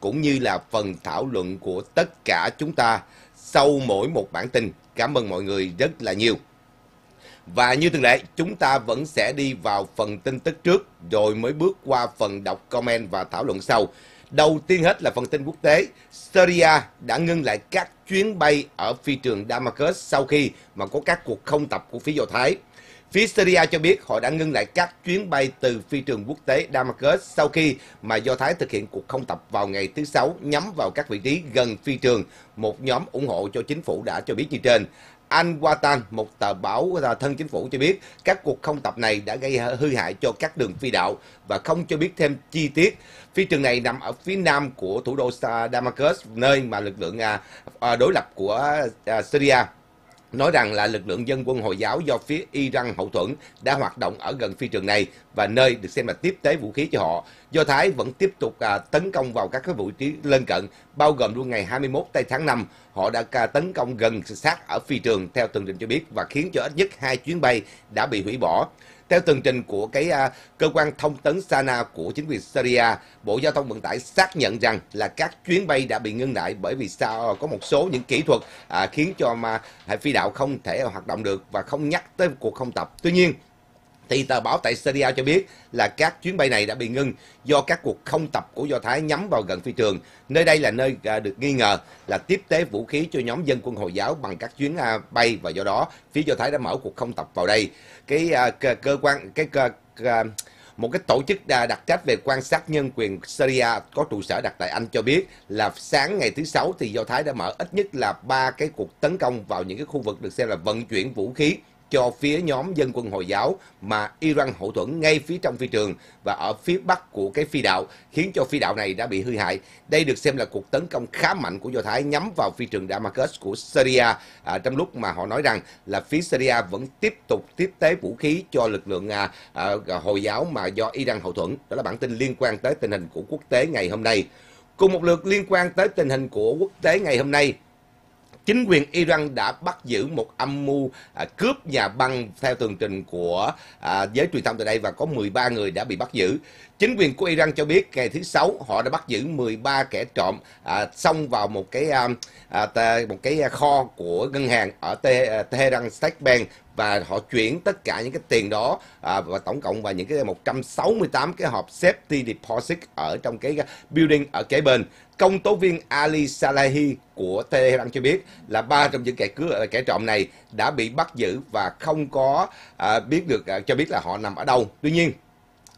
cũng như là phần thảo luận của tất cả chúng ta sau mỗi một bản tin. Cảm ơn mọi người rất là nhiều. Và như thường lệ, chúng ta vẫn sẽ đi vào phần tin tức trước rồi mới bước qua phần đọc comment và thảo luận sau. Đầu tiên hết là phần tin quốc tế. Syria đã ngưng lại các chuyến bay ở phi trường Damascus sau khi mà có các cuộc không tập của phía Do Thái. Phía Syria cho biết họ đã ngưng lại các chuyến bay từ phi trường quốc tế Damascus sau khi mà Do Thái thực hiện cuộc không tập vào ngày thứ Sáu nhắm vào các vị trí gần phi trường. Một nhóm ủng hộ cho chính phủ đã cho biết như trên. Anh Watan, một tờ báo thân chính phủ cho biết các cuộc không tập này đã gây hư hại cho các đường phi đạo và không cho biết thêm chi tiết. Phi trường này nằm ở phía nam của thủ đô Damascus, nơi mà lực lượng à, à, đối lập của à, Syria nói rằng là lực lượng dân quân Hồi giáo do phía Iran hậu thuẫn đã hoạt động ở gần phi trường này và nơi được xem là tiếp tế vũ khí cho họ. Do Thái vẫn tiếp tục à, tấn công vào các cái vị trí lân cận, bao gồm luôn ngày 21 tây tháng 5, họ đã à, tấn công gần sát ở phi trường theo tường trình cho biết và khiến cho ít nhất hai chuyến bay đã bị hủy bỏ. Theo tường trình của cái à, cơ quan thông tấn Sana của chính quyền Syria, Bộ Giao thông Vận tải xác nhận rằng là các chuyến bay đã bị ngưng lại bởi vì sao có một số những kỹ thuật à, khiến cho mà phi đạo không thể hoạt động được và không nhắc tới cuộc không tập. Tuy nhiên, thì tờ báo tại Syria cho biết là các chuyến bay này đã bị ngưng do các cuộc không tập của Do Thái nhắm vào gần phi trường. Nơi đây là nơi à, được nghi ngờ là tiếp tế vũ khí cho nhóm dân quân Hồi giáo bằng các chuyến à, bay và do đó phía Do Thái đã mở cuộc không tập vào đây. Cái à, cơ quan cái cơ, một cái tổ chức đặc trách về quan sát nhân quyền Syria có trụ sở đặt tại Anh cho biết là sáng ngày thứ Sáu thì Do Thái đã mở ít nhất là ba cái cuộc tấn công vào những cái khu vực được xem là vận chuyển vũ khí cho phía nhóm dân quân Hồi giáo mà Iran hậu thuẫn ngay phía trong phi trường và ở phía bắc của cái phi đạo, khiến cho phi đạo này đã bị hư hại. Đây được xem là cuộc tấn công khá mạnh của Do Thái nhắm vào phi trường Damascus của Syria à, trong lúc mà họ nói rằng là phía Syria vẫn tiếp tục tiếp tế vũ khí cho lực lượng à, à, Hồi giáo mà do Iran hậu thuẫn. Đó là bản tin liên quan tới tình hình của quốc tế ngày hôm nay. Cùng một lượt liên quan tới tình hình của quốc tế ngày hôm nay, chính quyền Iran đã bắt giữ một âm mưu à, cướp nhà băng theo tường trình của à, giới truyền thông tại đây và có 13 người đã bị bắt giữ. Chính quyền của Iran cho biết ngày thứ sáu họ đã bắt giữ 13 kẻ trộm à, xông vào một cái à, à một cái à, kho của ngân hàng ở à, Tehran State Bank và họ chuyển tất cả những cái tiền đó à, và tổng cộng và những cái 168 cái hộp safety deposit ở trong cái à, building ở kế bên Công tố viên Ali Salahi của Tehran cho biết là ba trong những kẻ cướp kẻ trộm này đã bị bắt giữ và không có à, biết được à, cho biết là họ nằm ở đâu. Tuy nhiên,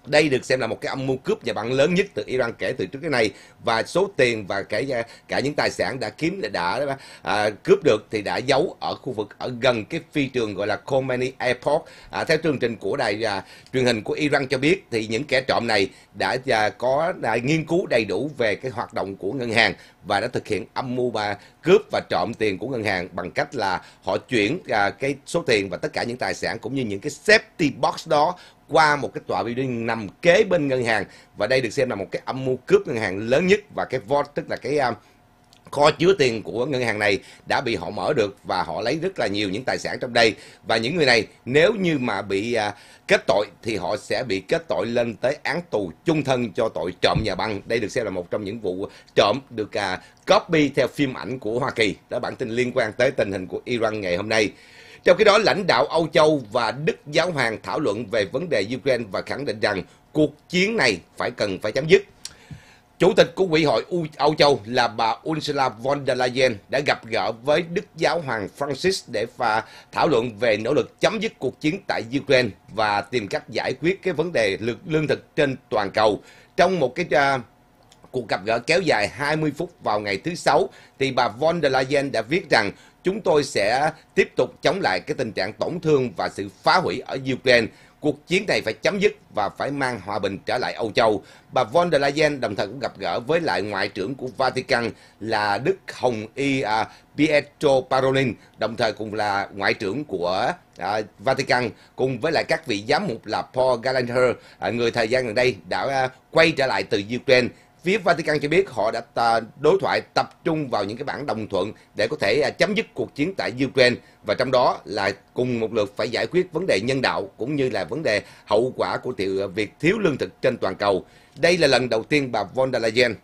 đây được xem là một cái âm mưu cướp nhà băng lớn nhất từ Iran kể từ trước cái này và số tiền và cả à, cả những tài sản đã kiếm đã à, cướp được thì đã giấu ở khu vực ở gần cái phi trường gọi là Khomeini Airport. À, theo chương trình của đài à, truyền hình của Iran cho biết thì những kẻ trộm này đã à, có đã à, nghiên cứu đầy đủ về cái hoạt động của ngân hàng và đã thực hiện âm mưu và cướp và trộm tiền của ngân hàng bằng cách là họ chuyển à, cái số tiền và tất cả những tài sản cũng như những cái safety box đó qua một cái tòa building nằm kế bên ngân hàng và đây được xem là một cái âm mưu cướp ngân hàng lớn nhất và cái vault tức là cái um, kho chứa tiền của ngân hàng này đã bị họ mở được và họ lấy rất là nhiều những tài sản trong đây và những người này nếu như mà bị à, kết tội thì họ sẽ bị kết tội lên tới án tù chung thân cho tội trộm nhà băng đây được xem là một trong những vụ trộm được à, copy theo phim ảnh của Hoa Kỳ đó bản tin liên quan tới tình hình của Iran ngày hôm nay trong khi đó, lãnh đạo Âu Châu và Đức Giáo Hoàng thảo luận về vấn đề Ukraine và khẳng định rằng cuộc chiến này phải cần phải chấm dứt. Chủ tịch của Quỹ hội Âu Châu là bà Ursula von der Leyen đã gặp gỡ với Đức Giáo Hoàng Francis để và thảo luận về nỗ lực chấm dứt cuộc chiến tại Ukraine và tìm cách giải quyết cái vấn đề lương thực trên toàn cầu. Trong một cái uh, cuộc gặp gỡ kéo dài 20 phút vào ngày thứ Sáu, thì bà von der Leyen đã viết rằng chúng tôi sẽ tiếp tục chống lại cái tình trạng tổn thương và sự phá hủy ở Ukraine. Cuộc chiến này phải chấm dứt và phải mang hòa bình trở lại Âu Châu. Bà von der Leyen đồng thời cũng gặp gỡ với lại Ngoại trưởng của Vatican là Đức Hồng Y à, Pietro Parolin, đồng thời cũng là Ngoại trưởng của à, Vatican, cùng với lại các vị giám mục là Paul Gallagher, à, người thời gian gần đây đã à, quay trở lại từ Ukraine phía Vatican cho biết họ đã à, đối thoại tập trung vào những cái bản đồng thuận để có thể à, chấm dứt cuộc chiến tại Ukraine và trong đó là cùng một lượt phải giải quyết vấn đề nhân đạo cũng như là vấn đề hậu quả của à, việc thiếu lương thực trên toàn cầu. Đây là lần đầu tiên bà von der Leyen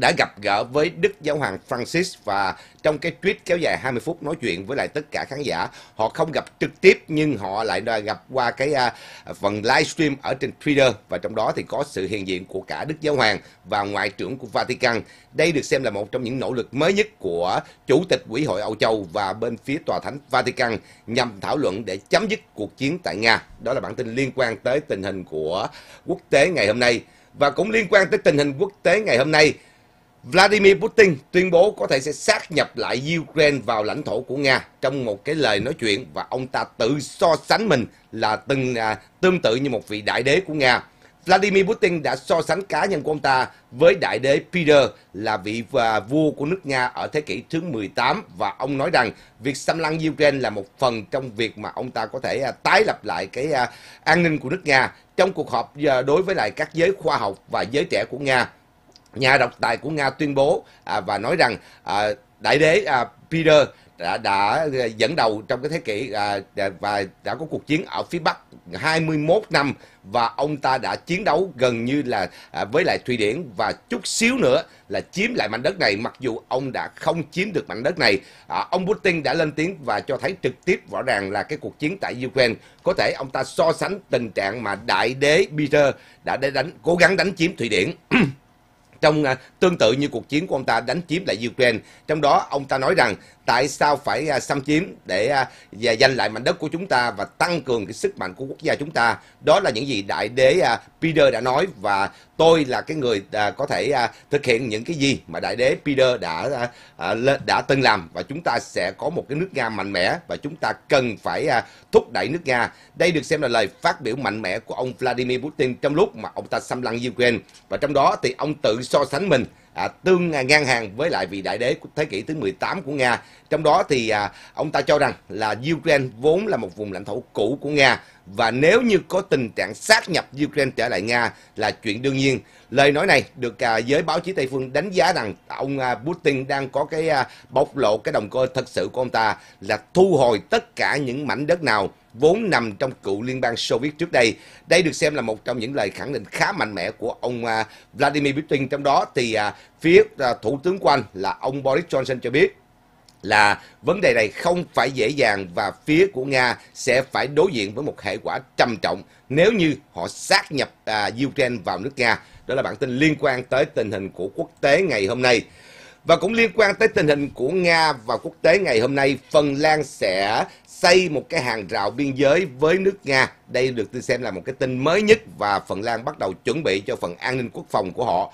đã gặp gỡ với Đức Giáo hoàng Francis và trong cái tweet kéo dài 20 phút nói chuyện với lại tất cả khán giả. Họ không gặp trực tiếp nhưng họ lại đã gặp qua cái uh, phần livestream ở trên Twitter và trong đó thì có sự hiện diện của cả Đức Giáo hoàng và Ngoại trưởng của Vatican. Đây được xem là một trong những nỗ lực mới nhất của Chủ tịch Quỹ hội Âu Châu và bên phía Tòa Thánh Vatican nhằm thảo luận để chấm dứt cuộc chiến tại Nga. Đó là bản tin liên quan tới tình hình của quốc tế ngày hôm nay. Và cũng liên quan tới tình hình quốc tế ngày hôm nay, Vladimir Putin tuyên bố có thể sẽ sát nhập lại Ukraine vào lãnh thổ của Nga trong một cái lời nói chuyện và ông ta tự so sánh mình là từng à, tương tự như một vị đại đế của Nga. Vladimir Putin đã so sánh cá nhân của ông ta với đại đế Peter là vị à, vua của nước Nga ở thế kỷ thứ 18 và ông nói rằng việc xâm lăng Ukraine là một phần trong việc mà ông ta có thể à, tái lập lại cái à, an ninh của nước Nga trong cuộc họp à, đối với lại các giới khoa học và giới trẻ của Nga nhà độc tài của Nga tuyên bố à, và nói rằng à, đại đế à, Peter đã, đã à, dẫn đầu trong cái thế kỷ à, à, và đã có cuộc chiến ở phía Bắc 21 năm và ông ta đã chiến đấu gần như là à, với lại Thụy Điển và chút xíu nữa là chiếm lại mảnh đất này mặc dù ông đã không chiếm được mảnh đất này. À, ông Putin đã lên tiếng và cho thấy trực tiếp rõ ràng là cái cuộc chiến tại Ukraine có thể ông ta so sánh tình trạng mà đại đế Peter đã để đánh, cố gắng đánh chiếm Thụy Điển. trong à, tương tự như cuộc chiến của ông ta đánh chiếm lại Ukraine. Trong đó ông ta nói rằng tại sao phải à, xâm chiếm để à, giành lại mảnh đất của chúng ta và tăng cường cái sức mạnh của quốc gia chúng ta. Đó là những gì đại đế à, Peter đã nói và tôi là cái người có thể thực hiện những cái gì mà đại đế Peter đã đã từng làm và chúng ta sẽ có một cái nước Nga mạnh mẽ và chúng ta cần phải thúc đẩy nước Nga. Đây được xem là lời phát biểu mạnh mẽ của ông Vladimir Putin trong lúc mà ông ta xâm lăng Ukraine và trong đó thì ông tự so sánh mình à, tương à, ngang hàng với lại vị đại đế thế kỷ thứ 18 của Nga. Trong đó thì à, ông ta cho rằng là Ukraine vốn là một vùng lãnh thổ cũ của Nga và nếu như có tình trạng sát nhập Ukraine trở lại Nga là chuyện đương nhiên. Lời nói này được à, giới báo chí Tây phương đánh giá rằng ông à, Putin đang có cái à, bộc lộ cái động cơ thật sự của ông ta là thu hồi tất cả những mảnh đất nào vốn nằm trong cựu liên bang Xô Viết trước đây. Đây được xem là một trong những lời khẳng định khá mạnh mẽ của ông à, Vladimir Putin. Trong đó thì à, phía à, Thủ tướng của Anh là ông Boris Johnson cho biết là vấn đề này không phải dễ dàng và phía của Nga sẽ phải đối diện với một hệ quả trầm trọng nếu như họ sát nhập Ukraine vào nước Nga. Đó là bản tin liên quan tới tình hình của quốc tế ngày hôm nay. Và cũng liên quan tới tình hình của Nga và quốc tế ngày hôm nay, Phần Lan sẽ xây một cái hàng rào biên giới với nước Nga. Đây được tôi xem là một cái tin mới nhất và Phần Lan bắt đầu chuẩn bị cho phần an ninh quốc phòng của họ.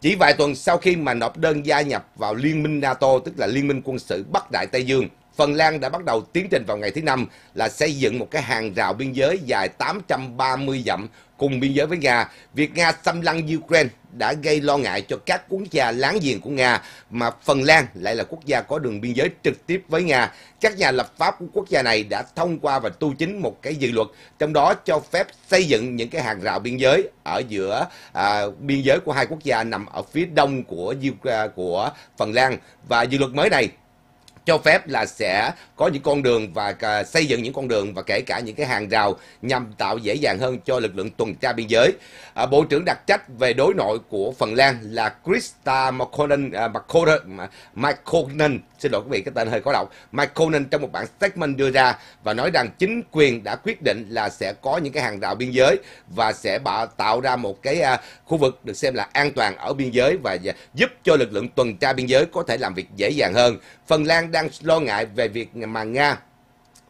Chỉ vài tuần sau khi mà nộp đơn gia nhập vào Liên minh NATO, tức là Liên minh quân sự Bắc Đại Tây Dương, Phần Lan đã bắt đầu tiến trình vào ngày thứ Năm là xây dựng một cái hàng rào biên giới dài 830 dặm cùng biên giới với Nga. Việc Nga xâm lăng Ukraine đã gây lo ngại cho các quốc gia láng giềng của Nga, mà Phần Lan lại là quốc gia có đường biên giới trực tiếp với Nga. Các nhà lập pháp của quốc gia này đã thông qua và tu chính một cái dự luật, trong đó cho phép xây dựng những cái hàng rào biên giới ở giữa à, biên giới của hai quốc gia nằm ở phía đông của của Phần Lan và dự luật mới này cho phép là sẽ có những con đường và à, xây dựng những con đường và kể cả những cái hàng rào nhằm tạo dễ dàng hơn cho lực lượng tuần tra biên giới. À, Bộ trưởng đặc trách về đối nội của Phần Lan là Krista Makkonen, à, Makkonen, xin lỗi quý vị cái tên hơi khó đọc, Makkonen trong một bản statement đưa ra và nói rằng chính quyền đã quyết định là sẽ có những cái hàng rào biên giới và sẽ tạo ra một cái à, khu vực được xem là an toàn ở biên giới và giúp cho lực lượng tuần tra biên giới có thể làm việc dễ dàng hơn. Phần Lan đang lo ngại về việc mà Nga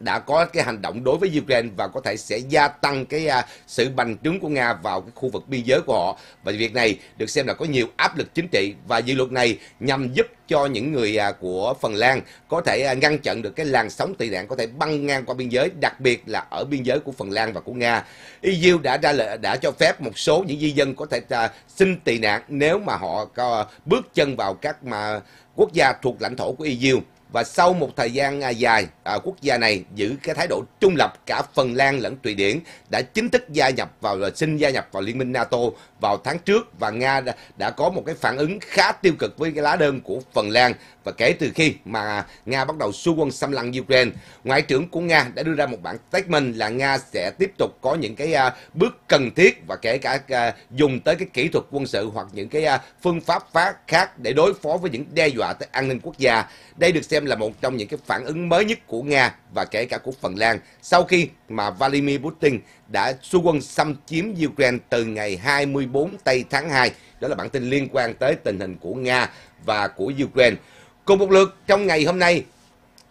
đã có cái hành động đối với Ukraine và có thể sẽ gia tăng cái uh, sự bành trướng của Nga vào cái khu vực biên giới của họ. Và việc này được xem là có nhiều áp lực chính trị và dự luật này nhằm giúp cho những người uh, của Phần Lan có thể uh, ngăn chặn được cái làn sóng tị nạn có thể băng ngang qua biên giới, đặc biệt là ở biên giới của Phần Lan và của Nga. EU đã ra lệ, đã cho phép một số những di dân có thể uh, xin tị nạn nếu mà họ có bước chân vào các mà quốc gia thuộc lãnh thổ của EU và sau một thời gian à, dài, à, quốc gia này giữ cái thái độ trung lập cả Phần Lan lẫn Thụy Điển đã chính thức gia nhập vào xin gia nhập vào Liên minh NATO vào tháng trước và Nga đã, có một cái phản ứng khá tiêu cực với cái lá đơn của Phần Lan và kể từ khi mà Nga bắt đầu xu quân xâm lăng Ukraine, Ngoại trưởng của Nga đã đưa ra một bản statement là Nga sẽ tiếp tục có những cái à, bước cần thiết và kể cả à, dùng tới cái kỹ thuật quân sự hoặc những cái à, phương pháp phát khác để đối phó với những đe dọa tới an ninh quốc gia. Đây được xem là một trong những cái phản ứng mới nhất của Nga và kể cả của Phần Lan sau khi mà Vladimir Putin đã xu quân xâm chiếm Ukraine từ ngày 24 tây tháng 2. Đó là bản tin liên quan tới tình hình của Nga và của Ukraine. Cùng một lượt trong ngày hôm nay,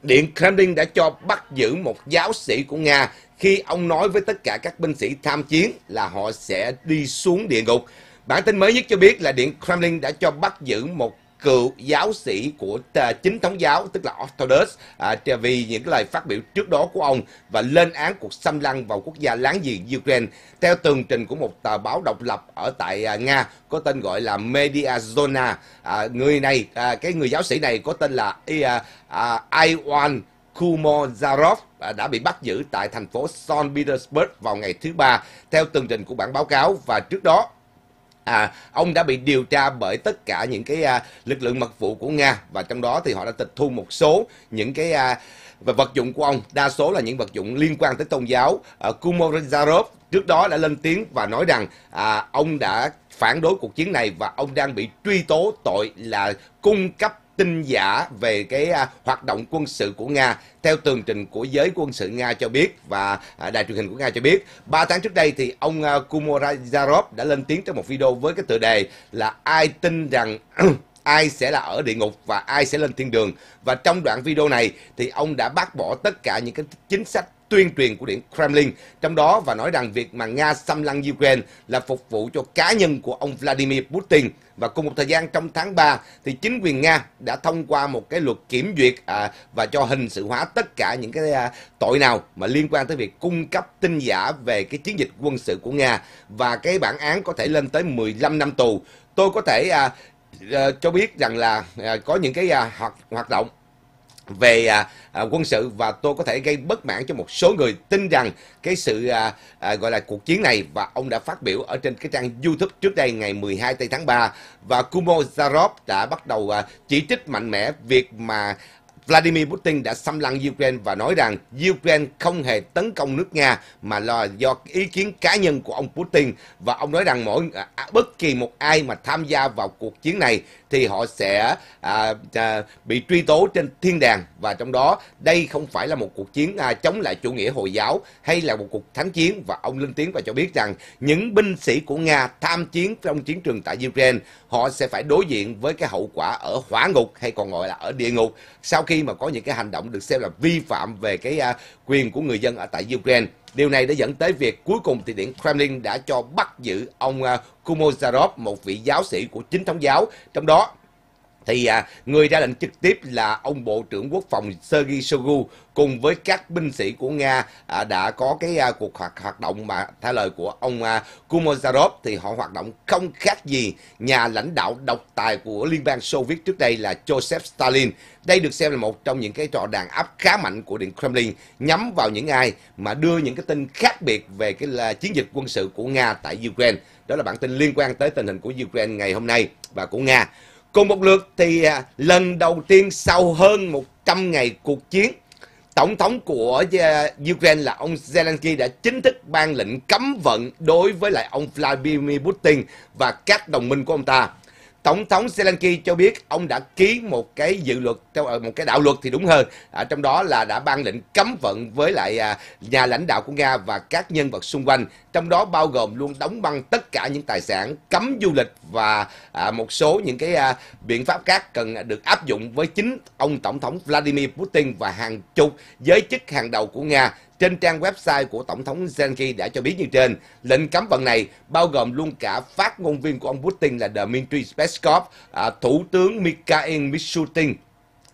Điện Kremlin đã cho bắt giữ một giáo sĩ của Nga khi ông nói với tất cả các binh sĩ tham chiến là họ sẽ đi xuống địa ngục. Bản tin mới nhất cho biết là Điện Kremlin đã cho bắt giữ một cựu giáo sĩ của chính thống giáo tức là Orthodox à, vì những lời phát biểu trước đó của ông và lên án cuộc xâm lăng vào quốc gia láng giềng Ukraine theo tường trình của một tờ báo độc lập ở tại à, Nga có tên gọi là Media Zona. À, người này à, cái người giáo sĩ này có tên là à, à Iwan Kumozarov à, đã bị bắt giữ tại thành phố St. Petersburg vào ngày thứ ba theo tường trình của bản báo cáo và trước đó À, ông đã bị điều tra bởi tất cả những cái à, lực lượng mật vụ của Nga và trong đó thì họ đã tịch thu một số những cái à, và vật dụng của ông đa số là những vật dụng liên quan tới tôn giáo. À, Kumorizarov trước đó đã lên tiếng và nói rằng à, ông đã phản đối cuộc chiến này và ông đang bị truy tố tội là cung cấp tin giả về cái à, hoạt động quân sự của Nga theo tường trình của giới quân sự Nga cho biết và à, đài truyền hình của Nga cho biết. 3 tháng trước đây thì ông à, đã lên tiếng trong một video với cái tựa đề là ai tin rằng ai sẽ là ở địa ngục và ai sẽ lên thiên đường. Và trong đoạn video này thì ông đã bác bỏ tất cả những cái chính sách tuyên truyền của Điện Kremlin, trong đó và nói rằng việc mà Nga xâm lăng Ukraine là phục vụ cho cá nhân của ông Vladimir Putin. Và cùng một thời gian trong tháng 3 thì chính quyền Nga đã thông qua một cái luật kiểm duyệt à, và cho hình sự hóa tất cả những cái à, tội nào mà liên quan tới việc cung cấp tin giả về cái chiến dịch quân sự của Nga và cái bản án có thể lên tới 15 năm tù. Tôi có thể à, ờ, cho biết rằng là à, có những cái à, hoạt hoạt động về à, à, quân sự và tôi có thể gây bất mãn cho một số người tin rằng cái sự à, à, gọi là cuộc chiến này và ông đã phát biểu ở trên cái trang YouTube trước đây ngày 12 tây tháng 3 và Kumo Zarov đã bắt đầu à, chỉ trích mạnh mẽ việc mà Vladimir Putin đã xâm lăng Ukraine và nói rằng Ukraine không hề tấn công nước Nga mà là do ý kiến cá nhân của ông Putin và ông nói rằng mỗi à, bất kỳ một ai mà tham gia vào cuộc chiến này thì họ sẽ à, à, bị truy tố trên thiên đàng và trong đó đây không phải là một cuộc chiến à, chống lại chủ nghĩa hồi giáo hay là một cuộc thắng chiến và ông lên tiếng và cho biết rằng những binh sĩ của Nga tham chiến trong chiến trường tại Ukraine họ sẽ phải đối diện với cái hậu quả ở hỏa ngục hay còn gọi là ở địa ngục sau khi mà có những cái hành động được xem là vi phạm về cái à, quyền của người dân ở tại Ukraine Điều này đã dẫn tới việc cuối cùng thì Điện Kremlin đã cho bắt giữ ông à, Kumozarov, một vị giáo sĩ của chính thống giáo, trong đó thì à, người ra lệnh trực tiếp là ông Bộ trưởng Quốc phòng Sergei Shoigu cùng với các binh sĩ của Nga à, đã có cái à, cuộc hoạt, hoạt động mà theo lời của ông à, Kumozarov thì họ hoạt động không khác gì nhà lãnh đạo độc tài của Liên bang Xô Viết trước đây là Joseph Stalin. Đây được xem là một trong những cái trò đàn áp khá mạnh của Điện Kremlin nhắm vào những ai mà đưa những cái tin khác biệt về cái là chiến dịch quân sự của Nga tại Ukraine. Đó là bản tin liên quan tới tình hình của Ukraine ngày hôm nay và của Nga. Cùng một lượt thì à, lần đầu tiên sau hơn 100 ngày cuộc chiến, Tổng thống của à, Ukraine là ông Zelensky đã chính thức ban lệnh cấm vận đối với lại ông Vladimir Putin và các đồng minh của ông ta. Tổng thống Zelensky cho biết ông đã ký một cái dự luật theo ờ, một cái đạo luật thì đúng hơn, à, trong đó là đã ban lệnh cấm vận với lại à, nhà lãnh đạo của Nga và các nhân vật xung quanh, trong đó bao gồm luôn đóng băng tất cả những tài sản, cấm du lịch và à, một số những cái à, biện pháp khác cần được áp dụng với chính ông tổng thống Vladimir Putin và hàng chục giới chức hàng đầu của Nga trên trang website của Tổng thống Zelensky đã cho biết như trên, lệnh cấm vận này bao gồm luôn cả phát ngôn viên của ông Putin là Dmitry Peskov, à, Thủ tướng Mikhail Mishutin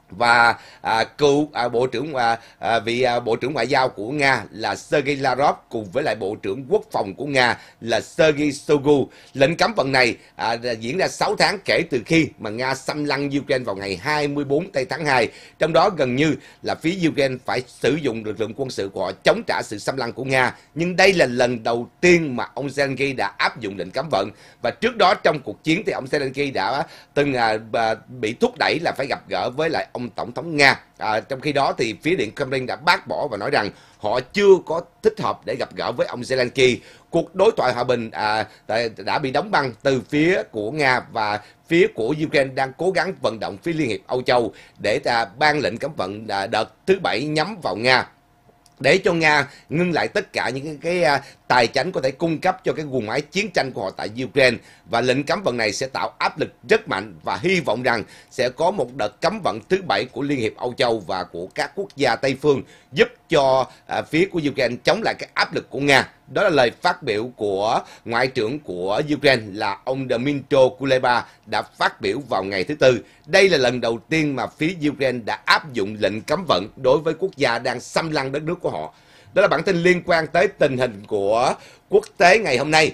và à, cựu à, bộ trưởng à, à, vị à, bộ trưởng ngoại giao của nga là sergei lavrov cùng với lại bộ trưởng quốc phòng của nga là sergei shoigu lệnh cấm vận này à, diễn ra 6 tháng kể từ khi mà nga xâm lăng ukraine vào ngày 24 tây tháng 2 trong đó gần như là phía ukraine phải sử dụng lực lượng quân sự của họ chống trả sự xâm lăng của nga nhưng đây là lần đầu tiên mà ông zelensky đã áp dụng lệnh cấm vận và trước đó trong cuộc chiến thì ông zelensky đã từng à, bị thúc đẩy là phải gặp gỡ với lại ông tổng thống Nga. À, trong khi đó thì phía Điện Kremlin đã bác bỏ và nói rằng họ chưa có thích hợp để gặp gỡ với ông Zelensky. Cuộc đối thoại hòa bình à, đã bị đóng băng từ phía của Nga và phía của Ukraine đang cố gắng vận động phía Liên hiệp Âu Châu để à, ban lệnh cấm vận à, đợt thứ bảy nhắm vào Nga để cho Nga ngưng lại tất cả những cái, à, tài chính có thể cung cấp cho cái guồng máy chiến tranh của họ tại Ukraine và lệnh cấm vận này sẽ tạo áp lực rất mạnh và hy vọng rằng sẽ có một đợt cấm vận thứ bảy của Liên hiệp Âu Châu và của các quốc gia Tây phương giúp cho à, phía của Ukraine chống lại cái áp lực của Nga. Đó là lời phát biểu của Ngoại trưởng của Ukraine là ông Dmytro Kuleba đã phát biểu vào ngày thứ Tư. Đây là lần đầu tiên mà phía Ukraine đã áp dụng lệnh cấm vận đối với quốc gia đang xâm lăng đất nước của họ. Đó là bản tin liên quan tới tình hình của quốc tế ngày hôm nay.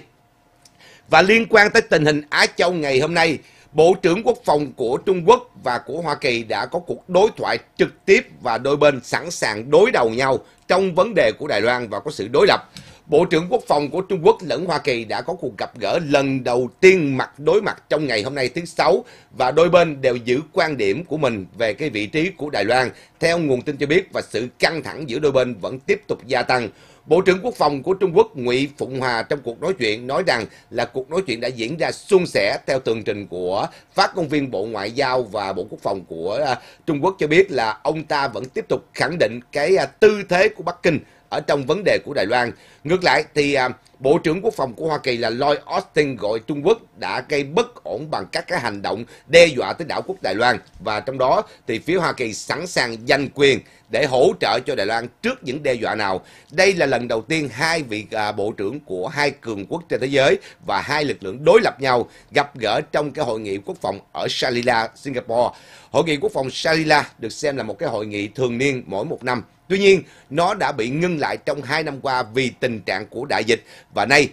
Và liên quan tới tình hình Á Châu ngày hôm nay, Bộ trưởng Quốc phòng của Trung Quốc và của Hoa Kỳ đã có cuộc đối thoại trực tiếp và đôi bên sẵn sàng đối đầu nhau trong vấn đề của Đài Loan và có sự đối lập. Bộ trưởng Quốc phòng của Trung Quốc lẫn Hoa Kỳ đã có cuộc gặp gỡ lần đầu tiên mặt đối mặt trong ngày hôm nay thứ Sáu và đôi bên đều giữ quan điểm của mình về cái vị trí của Đài Loan. Theo nguồn tin cho biết và sự căng thẳng giữa đôi bên vẫn tiếp tục gia tăng. Bộ trưởng Quốc phòng của Trung Quốc Ngụy Phụng Hòa trong cuộc nói chuyện nói rằng là cuộc nói chuyện đã diễn ra suôn sẻ theo tường trình của phát ngôn viên Bộ Ngoại giao và Bộ Quốc phòng của à, Trung Quốc cho biết là ông ta vẫn tiếp tục khẳng định cái à, tư thế của Bắc Kinh ở trong vấn đề của Đài Loan. Ngược lại thì à, Bộ trưởng Quốc phòng của Hoa Kỳ là Lloyd Austin gọi Trung Quốc đã gây bất ổn bằng các cái hành động đe dọa tới đảo quốc Đài Loan và trong đó thì phía Hoa Kỳ sẵn sàng giành quyền để hỗ trợ cho Đài Loan trước những đe dọa nào. Đây là lần đầu tiên hai vị à, bộ trưởng của hai cường quốc trên thế giới và hai lực lượng đối lập nhau gặp gỡ trong cái hội nghị quốc phòng ở Shangri-La, Singapore. Hội nghị quốc phòng Shangri-La được xem là một cái hội nghị thường niên mỗi một năm Tuy nhiên, nó đã bị ngưng lại trong 2 năm qua vì tình trạng của đại dịch và nay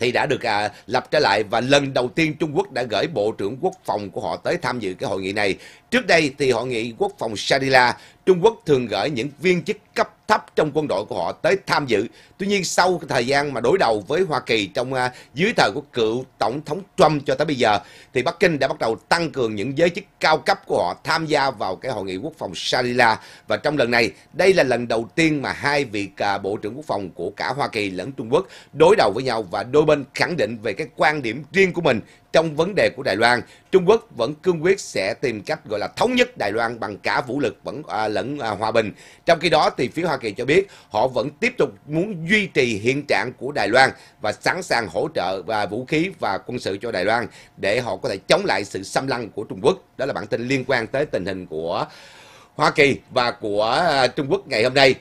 thì đã được à, lập trở lại và lần đầu tiên Trung Quốc đã gửi Bộ trưởng Quốc phòng của họ tới tham dự cái hội nghị này. Trước đây thì hội nghị Quốc phòng Shadila Trung Quốc thường gửi những viên chức cấp thấp trong quân đội của họ tới tham dự. Tuy nhiên sau thời gian mà đối đầu với Hoa Kỳ trong uh, dưới thời của cựu Tổng thống Trump cho tới bây giờ thì Bắc Kinh đã bắt đầu tăng cường những giới chức cao cấp của họ tham gia vào cái hội nghị quốc phòng Shangri-La và trong lần này đây là lần đầu tiên mà hai vị uh, Bộ trưởng Quốc phòng của cả Hoa Kỳ lẫn Trung Quốc đối đầu với nhau và đôi bên khẳng định về cái quan điểm riêng của mình trong vấn đề của Đài Loan, Trung Quốc vẫn cương quyết sẽ tìm cách gọi là thống nhất Đài Loan bằng cả vũ lực vẫn à, lẫn à, hòa bình. Trong khi đó thì phía Hoa Kỳ cho biết họ vẫn tiếp tục muốn duy trì hiện trạng của Đài Loan và sẵn sàng hỗ trợ và vũ khí và quân sự cho Đài Loan để họ có thể chống lại sự xâm lăng của Trung Quốc. Đó là bản tin liên quan tới tình hình của Hoa Kỳ và của à, Trung Quốc ngày hôm nay.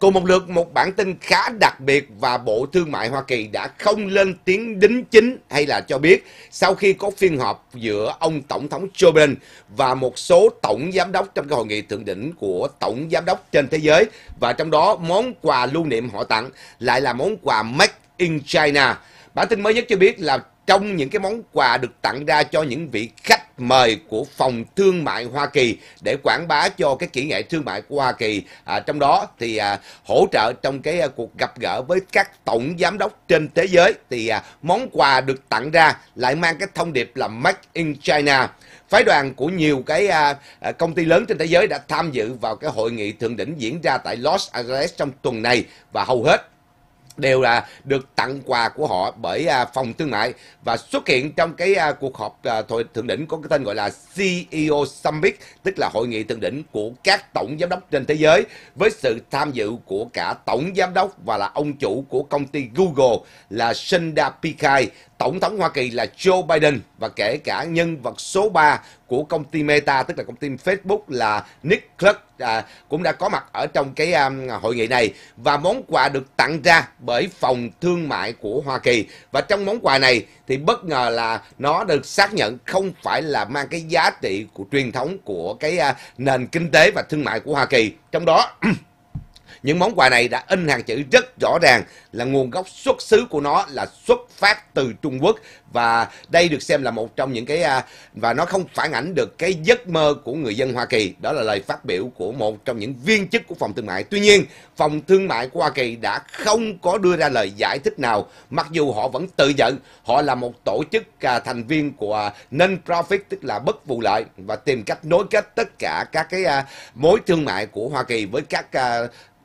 Cùng một lượt một bản tin khá đặc biệt và Bộ Thương mại Hoa Kỳ đã không lên tiếng đính chính hay là cho biết sau khi có phiên họp giữa ông Tổng thống Joe Biden và một số tổng giám đốc trong cái hội nghị thượng đỉnh của tổng giám đốc trên thế giới và trong đó món quà lưu niệm họ tặng lại là món quà Make in China Bản tin mới nhất cho biết là trong những cái món quà được tặng ra cho những vị khách mời của phòng thương mại Hoa Kỳ để quảng bá cho cái kỹ nghệ thương mại của Hoa Kỳ. À, trong đó thì à, hỗ trợ trong cái à, cuộc gặp gỡ với các tổng giám đốc trên thế giới thì à, món quà được tặng ra lại mang cái thông điệp là Make in China phái đoàn của nhiều cái à, à, công ty lớn trên thế giới đã tham dự vào cái hội nghị thượng đỉnh diễn ra tại Los Angeles trong tuần này và hầu hết đều là được tặng quà của họ bởi à, phòng thương mại và xuất hiện trong cái à, cuộc họp à, thượng đỉnh có cái tên gọi là CEO Summit, tức là hội nghị thượng đỉnh của các tổng giám đốc trên thế giới với sự tham dự của cả tổng giám đốc và là ông chủ của công ty Google là Sundar Pichai, tổng thống Hoa Kỳ là Joe Biden và kể cả nhân vật số 3 của công ty Meta tức là công ty Facebook là Nick Clark à, cũng đã có mặt ở trong cái à, hội nghị này và món quà được tặng ra bởi phòng thương mại của Hoa Kỳ và trong món quà này thì bất ngờ là nó được xác nhận không phải là mang cái giá trị của truyền thống của cái à, nền kinh tế và thương mại của Hoa Kỳ trong đó Những món quà này đã in hàng chữ rất rõ ràng là nguồn gốc xuất xứ của nó là xuất phát từ Trung Quốc và đây được xem là một trong những cái à, và nó không phản ảnh được cái giấc mơ của người dân Hoa Kỳ. Đó là lời phát biểu của một trong những viên chức của phòng thương mại. Tuy nhiên, phòng thương mại của Hoa Kỳ đã không có đưa ra lời giải thích nào mặc dù họ vẫn tự nhận họ là một tổ chức à, thành viên của à, non-profit tức là bất vụ lợi và tìm cách nối kết tất cả các cái mối thương mại của Hoa Kỳ với các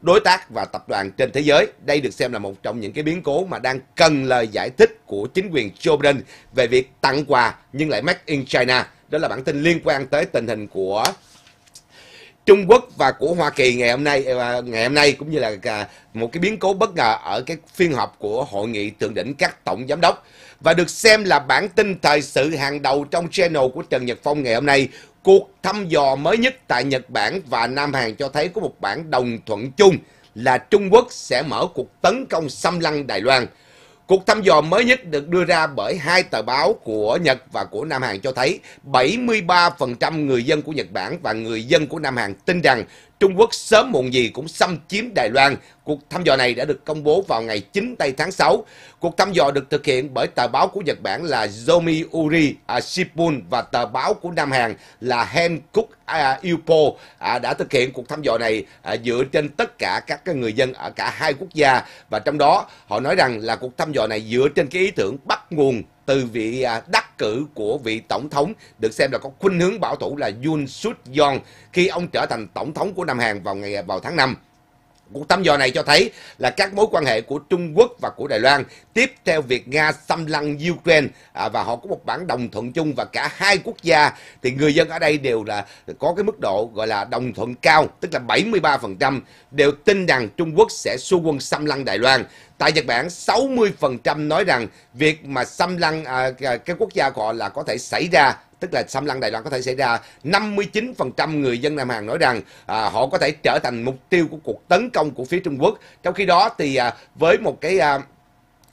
đối tác và tập đoàn trên thế giới. Đây được xem là một trong những cái biến cố mà đang cần lời giải thích của chính quyền Joe Biden về việc tặng quà nhưng lại make in China. Đó là bản tin liên quan tới tình hình của Trung Quốc và của Hoa Kỳ ngày hôm nay à, ngày hôm nay cũng như là một cái biến cố bất ngờ ở cái phiên họp của hội nghị thượng đỉnh các tổng giám đốc và được xem là bản tin thời sự hàng đầu trong channel của Trần Nhật Phong ngày hôm nay. Cuộc thăm dò mới nhất tại Nhật Bản và Nam Hàn cho thấy có một bản đồng thuận chung là Trung Quốc sẽ mở cuộc tấn công xâm lăng Đài Loan. Cuộc thăm dò mới nhất được đưa ra bởi hai tờ báo của Nhật và của Nam Hàn cho thấy 73% người dân của Nhật Bản và người dân của Nam Hàn tin rằng Trung Quốc sớm muộn gì cũng xâm chiếm Đài Loan. Cuộc thăm dò này đã được công bố vào ngày 9 tây tháng 6. Cuộc thăm dò được thực hiện bởi tờ báo của Nhật Bản là Yomiuri à, Shimbun và tờ báo của Nam Hàn là Hankook à, à, đã thực hiện cuộc thăm dò này à, dựa trên tất cả các người dân ở cả hai quốc gia và trong đó họ nói rằng là cuộc thăm dò này dựa trên cái ý tưởng bắt nguồn từ vị à, đắc cử của vị tổng thống được xem là có khuynh hướng bảo thủ là Yoon Suk Yeol khi ông trở thành tổng thống của Nam Hàn vào ngày à, vào tháng 5. Cuộc thăm dò này cho thấy là các mối quan hệ của Trung Quốc và của Đài Loan tiếp theo việc Nga xâm lăng Ukraine à, và họ có một bản đồng thuận chung và cả hai quốc gia thì người dân ở đây đều là có cái mức độ gọi là đồng thuận cao tức là 73% đều tin rằng Trung Quốc sẽ xu quân xâm lăng Đài Loan Tại Nhật Bản, 60% nói rằng việc mà xâm lăng à, à, cái quốc gia của họ là có thể xảy ra tức là xâm lăng Đài Loan có thể xảy ra 59% người dân Nam Hàn nói rằng à, họ có thể trở thành mục tiêu của cuộc tấn công của phía Trung Quốc trong khi đó thì à, với một cái à,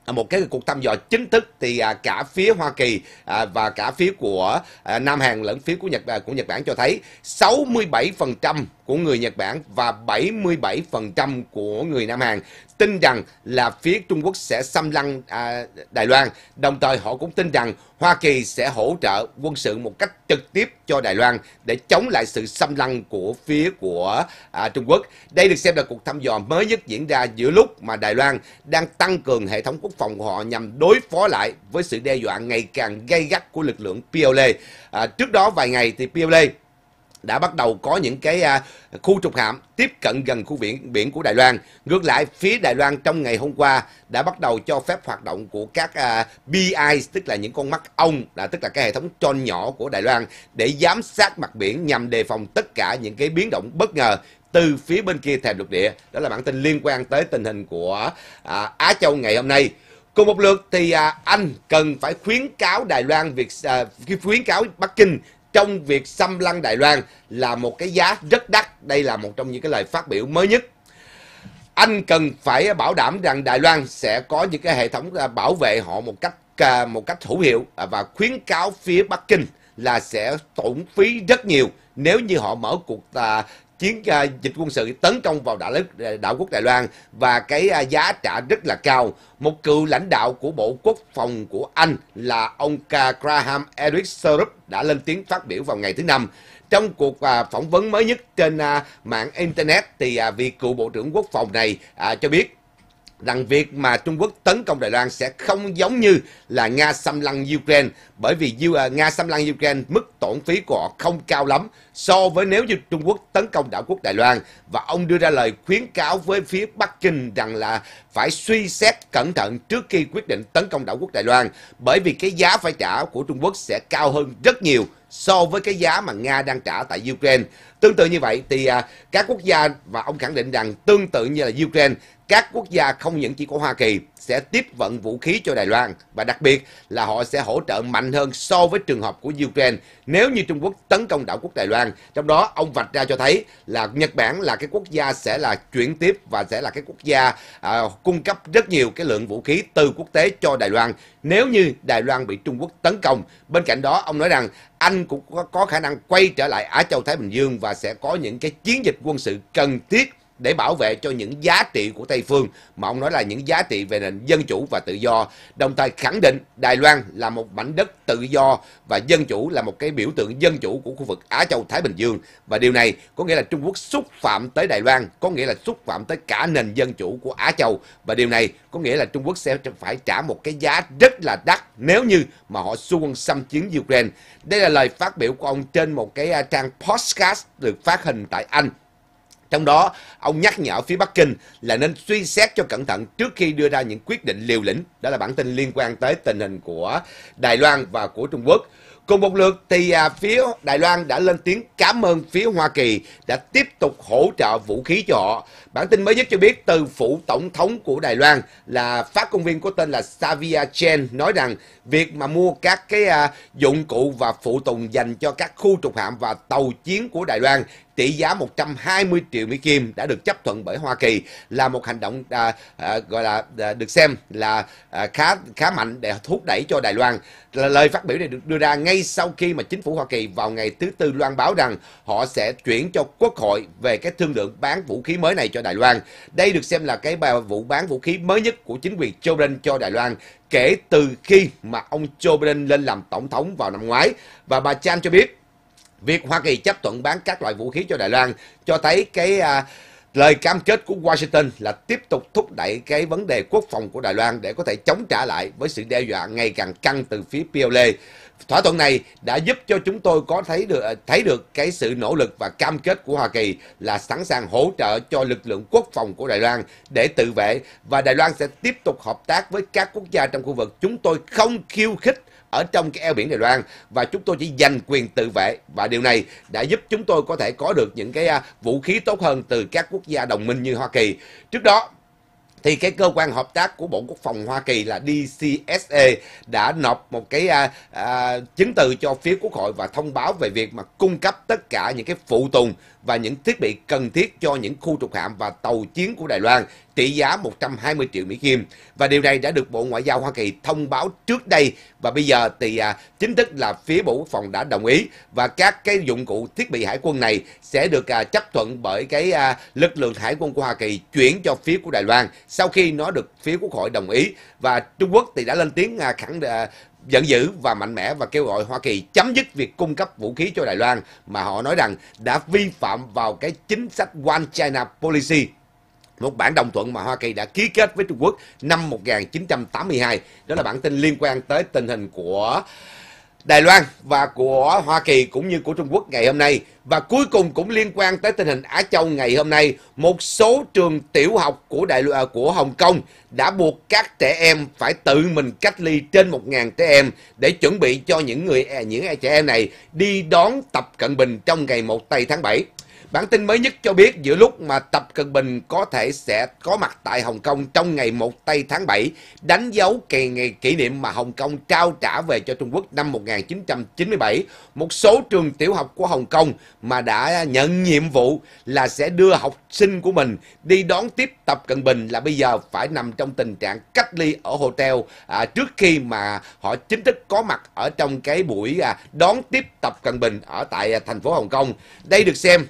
một cái cuộc thăm dò chính thức thì à, cả phía Hoa Kỳ à, và cả phía của Nam Hàn lẫn phía của Nhật của Nhật Bản cho thấy 67% của người Nhật Bản và 77% của người Nam Hàn tin rằng là phía Trung Quốc sẽ xâm lăng à, Đài Loan, đồng thời họ cũng tin rằng Hoa Kỳ sẽ hỗ trợ quân sự một cách trực tiếp cho Đài Loan để chống lại sự xâm lăng của phía của à, Trung Quốc. Đây được xem là cuộc thăm dò mới nhất diễn ra giữa lúc mà Đài Loan đang tăng cường hệ thống quốc phòng của họ nhằm đối phó lại với sự đe dọa ngày càng gay gắt của lực lượng PLA. À, trước đó vài ngày thì PLA đã bắt đầu có những cái à, khu trục hạm tiếp cận gần khu biển biển của Đài Loan. Ngược lại, phía Đài Loan trong ngày hôm qua đã bắt đầu cho phép hoạt động của các à, BI, tức là những con mắt ong, là tức là cái hệ thống tròn nhỏ của Đài Loan để giám sát mặt biển nhằm đề phòng tất cả những cái biến động bất ngờ từ phía bên kia thềm lục địa. Đó là bản tin liên quan tới tình hình của à, Á Châu ngày hôm nay. Cùng một lượt thì à, Anh cần phải khuyến cáo Đài Loan việc à, khuyến cáo Bắc Kinh trong việc xâm lăng Đài Loan là một cái giá rất đắt. Đây là một trong những cái lời phát biểu mới nhất. Anh cần phải bảo đảm rằng Đài Loan sẽ có những cái hệ thống à, bảo vệ họ một cách à, một cách hữu hiệu à, và khuyến cáo phía Bắc Kinh là sẽ tổn phí rất nhiều nếu như họ mở cuộc à, chiến dịch quân sự tấn công vào đảo, ờ, đảo quốc Đài Loan và cái à, giá trả rất là cao. Một cựu lãnh đạo của Bộ Quốc phòng của Anh là ông K. Graham Eric Serup đã lên tiếng phát biểu vào ngày thứ Năm. Trong cuộc à, phỏng vấn mới nhất trên à, mạng Internet thì vị cựu Bộ trưởng Quốc phòng này cho biết rằng việc mà Trung Quốc tấn công Đài Loan sẽ không giống như là Nga xâm lăng Ukraine bởi vì à, Nga xâm lăng Ukraine mức tổn phí của họ không cao lắm so với nếu như Trung Quốc tấn công đảo quốc Đài Loan và ông đưa ra lời khuyến cáo với phía Bắc Kinh rằng là phải suy xét cẩn thận trước khi quyết định tấn công đảo quốc Đài Loan bởi vì cái giá phải trả của Trung Quốc sẽ cao hơn rất nhiều so với cái giá mà Nga đang trả tại Ukraine. Tương tự như vậy thì à, các quốc gia và ông khẳng định rằng tương tự như là Ukraine các quốc gia không những chỉ của Hoa Kỳ sẽ tiếp vận vũ khí cho Đài Loan và đặc biệt là họ sẽ hỗ trợ mạnh hơn so với trường hợp của Ukraine nếu như Trung Quốc tấn công đảo quốc Đài Loan. Trong đó ông vạch ra cho thấy là Nhật Bản là cái quốc gia sẽ là chuyển tiếp và sẽ là cái quốc gia à, cung cấp rất nhiều cái lượng vũ khí từ quốc tế cho Đài Loan nếu như Đài Loan bị Trung Quốc tấn công. Bên cạnh đó ông nói rằng anh cũng có khả năng quay trở lại Á Châu Thái Bình Dương và sẽ có những cái chiến dịch quân sự cần thiết để bảo vệ cho những giá trị của Tây phương mà ông nói là những giá trị về nền dân chủ và tự do, đồng thời khẳng định Đài Loan là một mảnh đất tự do và dân chủ là một cái biểu tượng dân chủ của khu vực Á Châu Thái Bình Dương và điều này có nghĩa là Trung Quốc xúc phạm tới Đài Loan, có nghĩa là xúc phạm tới cả nền dân chủ của Á Châu và điều này có nghĩa là Trung Quốc sẽ phải trả một cái giá rất là đắt nếu như mà họ xu quân xâm chiến Ukraine. Đây là lời phát biểu của ông trên một cái à, trang podcast được phát hình tại Anh trong đó, ông nhắc nhở phía Bắc Kinh là nên suy xét cho cẩn thận trước khi đưa ra những quyết định liều lĩnh. Đó là bản tin liên quan tới tình hình của Đài Loan và của Trung Quốc. Cùng một lượt thì à, phía Đài Loan đã lên tiếng cảm ơn phía Hoa Kỳ đã tiếp tục hỗ trợ vũ khí cho họ. Bản tin mới nhất cho biết từ phủ tổng thống của Đài Loan là phát công viên có tên là Savia Chen nói rằng việc mà mua các cái à, dụng cụ và phụ tùng dành cho các khu trục hạm và tàu chiến của Đài Loan trị giá 120 triệu Mỹ Kim đã được chấp thuận bởi Hoa Kỳ là một hành động à, à, gọi là à, được xem là à, khá khá mạnh để thúc đẩy cho Đài Loan. Là lời phát biểu này được đưa ra ngay sau khi mà chính phủ Hoa Kỳ vào ngày thứ tư loan báo rằng họ sẽ chuyển cho Quốc hội về cái thương lượng bán vũ khí mới này cho Đài Loan. Đây được xem là cái bài vụ bán vũ khí mới nhất của chính quyền Joe Biden cho Đài Loan kể từ khi mà ông Joe Biden lên làm tổng thống vào năm ngoái. Và bà Chan cho biết, việc Hoa Kỳ chấp thuận bán các loại vũ khí cho Đài Loan cho thấy cái... Uh, lời cam kết của Washington là tiếp tục thúc đẩy cái vấn đề quốc phòng của Đài Loan để có thể chống trả lại với sự đe dọa ngày càng căng từ phía PLA. E. Thỏa thuận này đã giúp cho chúng tôi có thấy được thấy được cái sự nỗ lực và cam kết của Hoa Kỳ là sẵn sàng hỗ trợ cho lực lượng quốc phòng của Đài Loan để tự vệ và Đài Loan sẽ tiếp tục hợp tác với các quốc gia trong khu vực. Chúng tôi không khiêu khích ở trong cái eo biển Đài Loan và chúng tôi chỉ giành quyền tự vệ và điều này đã giúp chúng tôi có thể có được những cái à, vũ khí tốt hơn từ các quốc gia đồng minh như Hoa Kỳ. Trước đó thì cái cơ quan hợp tác của Bộ Quốc phòng Hoa Kỳ là DCSE đã nộp một cái à, à, chứng từ cho phía Quốc hội và thông báo về việc mà cung cấp tất cả những cái phụ tùng và những thiết bị cần thiết cho những khu trục hạm và tàu chiến của Đài Loan trị giá 120 triệu Mỹ Kim. Và điều này đã được Bộ Ngoại giao Hoa Kỳ thông báo trước đây và bây giờ thì à, chính thức là phía Bộ Quốc phòng đã đồng ý và các cái dụng cụ thiết bị hải quân này sẽ được à, chấp thuận bởi cái à, lực lượng hải quân của Hoa Kỳ chuyển cho phía của Đài Loan sau khi nó được phía Quốc hội đồng ý và Trung Quốc thì đã lên tiếng à, khẳng à, giận dữ và mạnh mẽ và kêu gọi Hoa Kỳ chấm dứt việc cung cấp vũ khí cho Đài Loan mà họ nói rằng đã vi phạm vào cái chính sách One China Policy một bản đồng thuận mà Hoa Kỳ đã ký kết với Trung Quốc năm 1982. Đó là bản tin liên quan tới tình hình của Đài Loan và của Hoa Kỳ cũng như của Trung Quốc ngày hôm nay. Và cuối cùng cũng liên quan tới tình hình Á Châu ngày hôm nay, một số trường tiểu học của Đài Loan, à, của Hồng Kông đã buộc các trẻ em phải tự mình cách ly trên 1.000 trẻ em để chuẩn bị cho những người à, những trẻ em này đi đón Tập Cận Bình trong ngày 1 tây tháng 7. Bản tin mới nhất cho biết giữa lúc mà Tập Cận Bình có thể sẽ có mặt tại Hồng Kông trong ngày 1 tây tháng 7, đánh dấu kỳ ngày kỷ niệm mà Hồng Kông trao trả về cho Trung Quốc năm 1997, một số trường tiểu học của Hồng Kông mà đã nhận nhiệm vụ là sẽ đưa học sinh của mình đi đón tiếp Tập Cận Bình là bây giờ phải nằm trong tình trạng cách ly ở hotel à, trước khi mà họ chính thức có mặt ở trong cái buổi à, đón tiếp Tập Cận Bình ở tại à, thành phố Hồng Kông. Đây được xem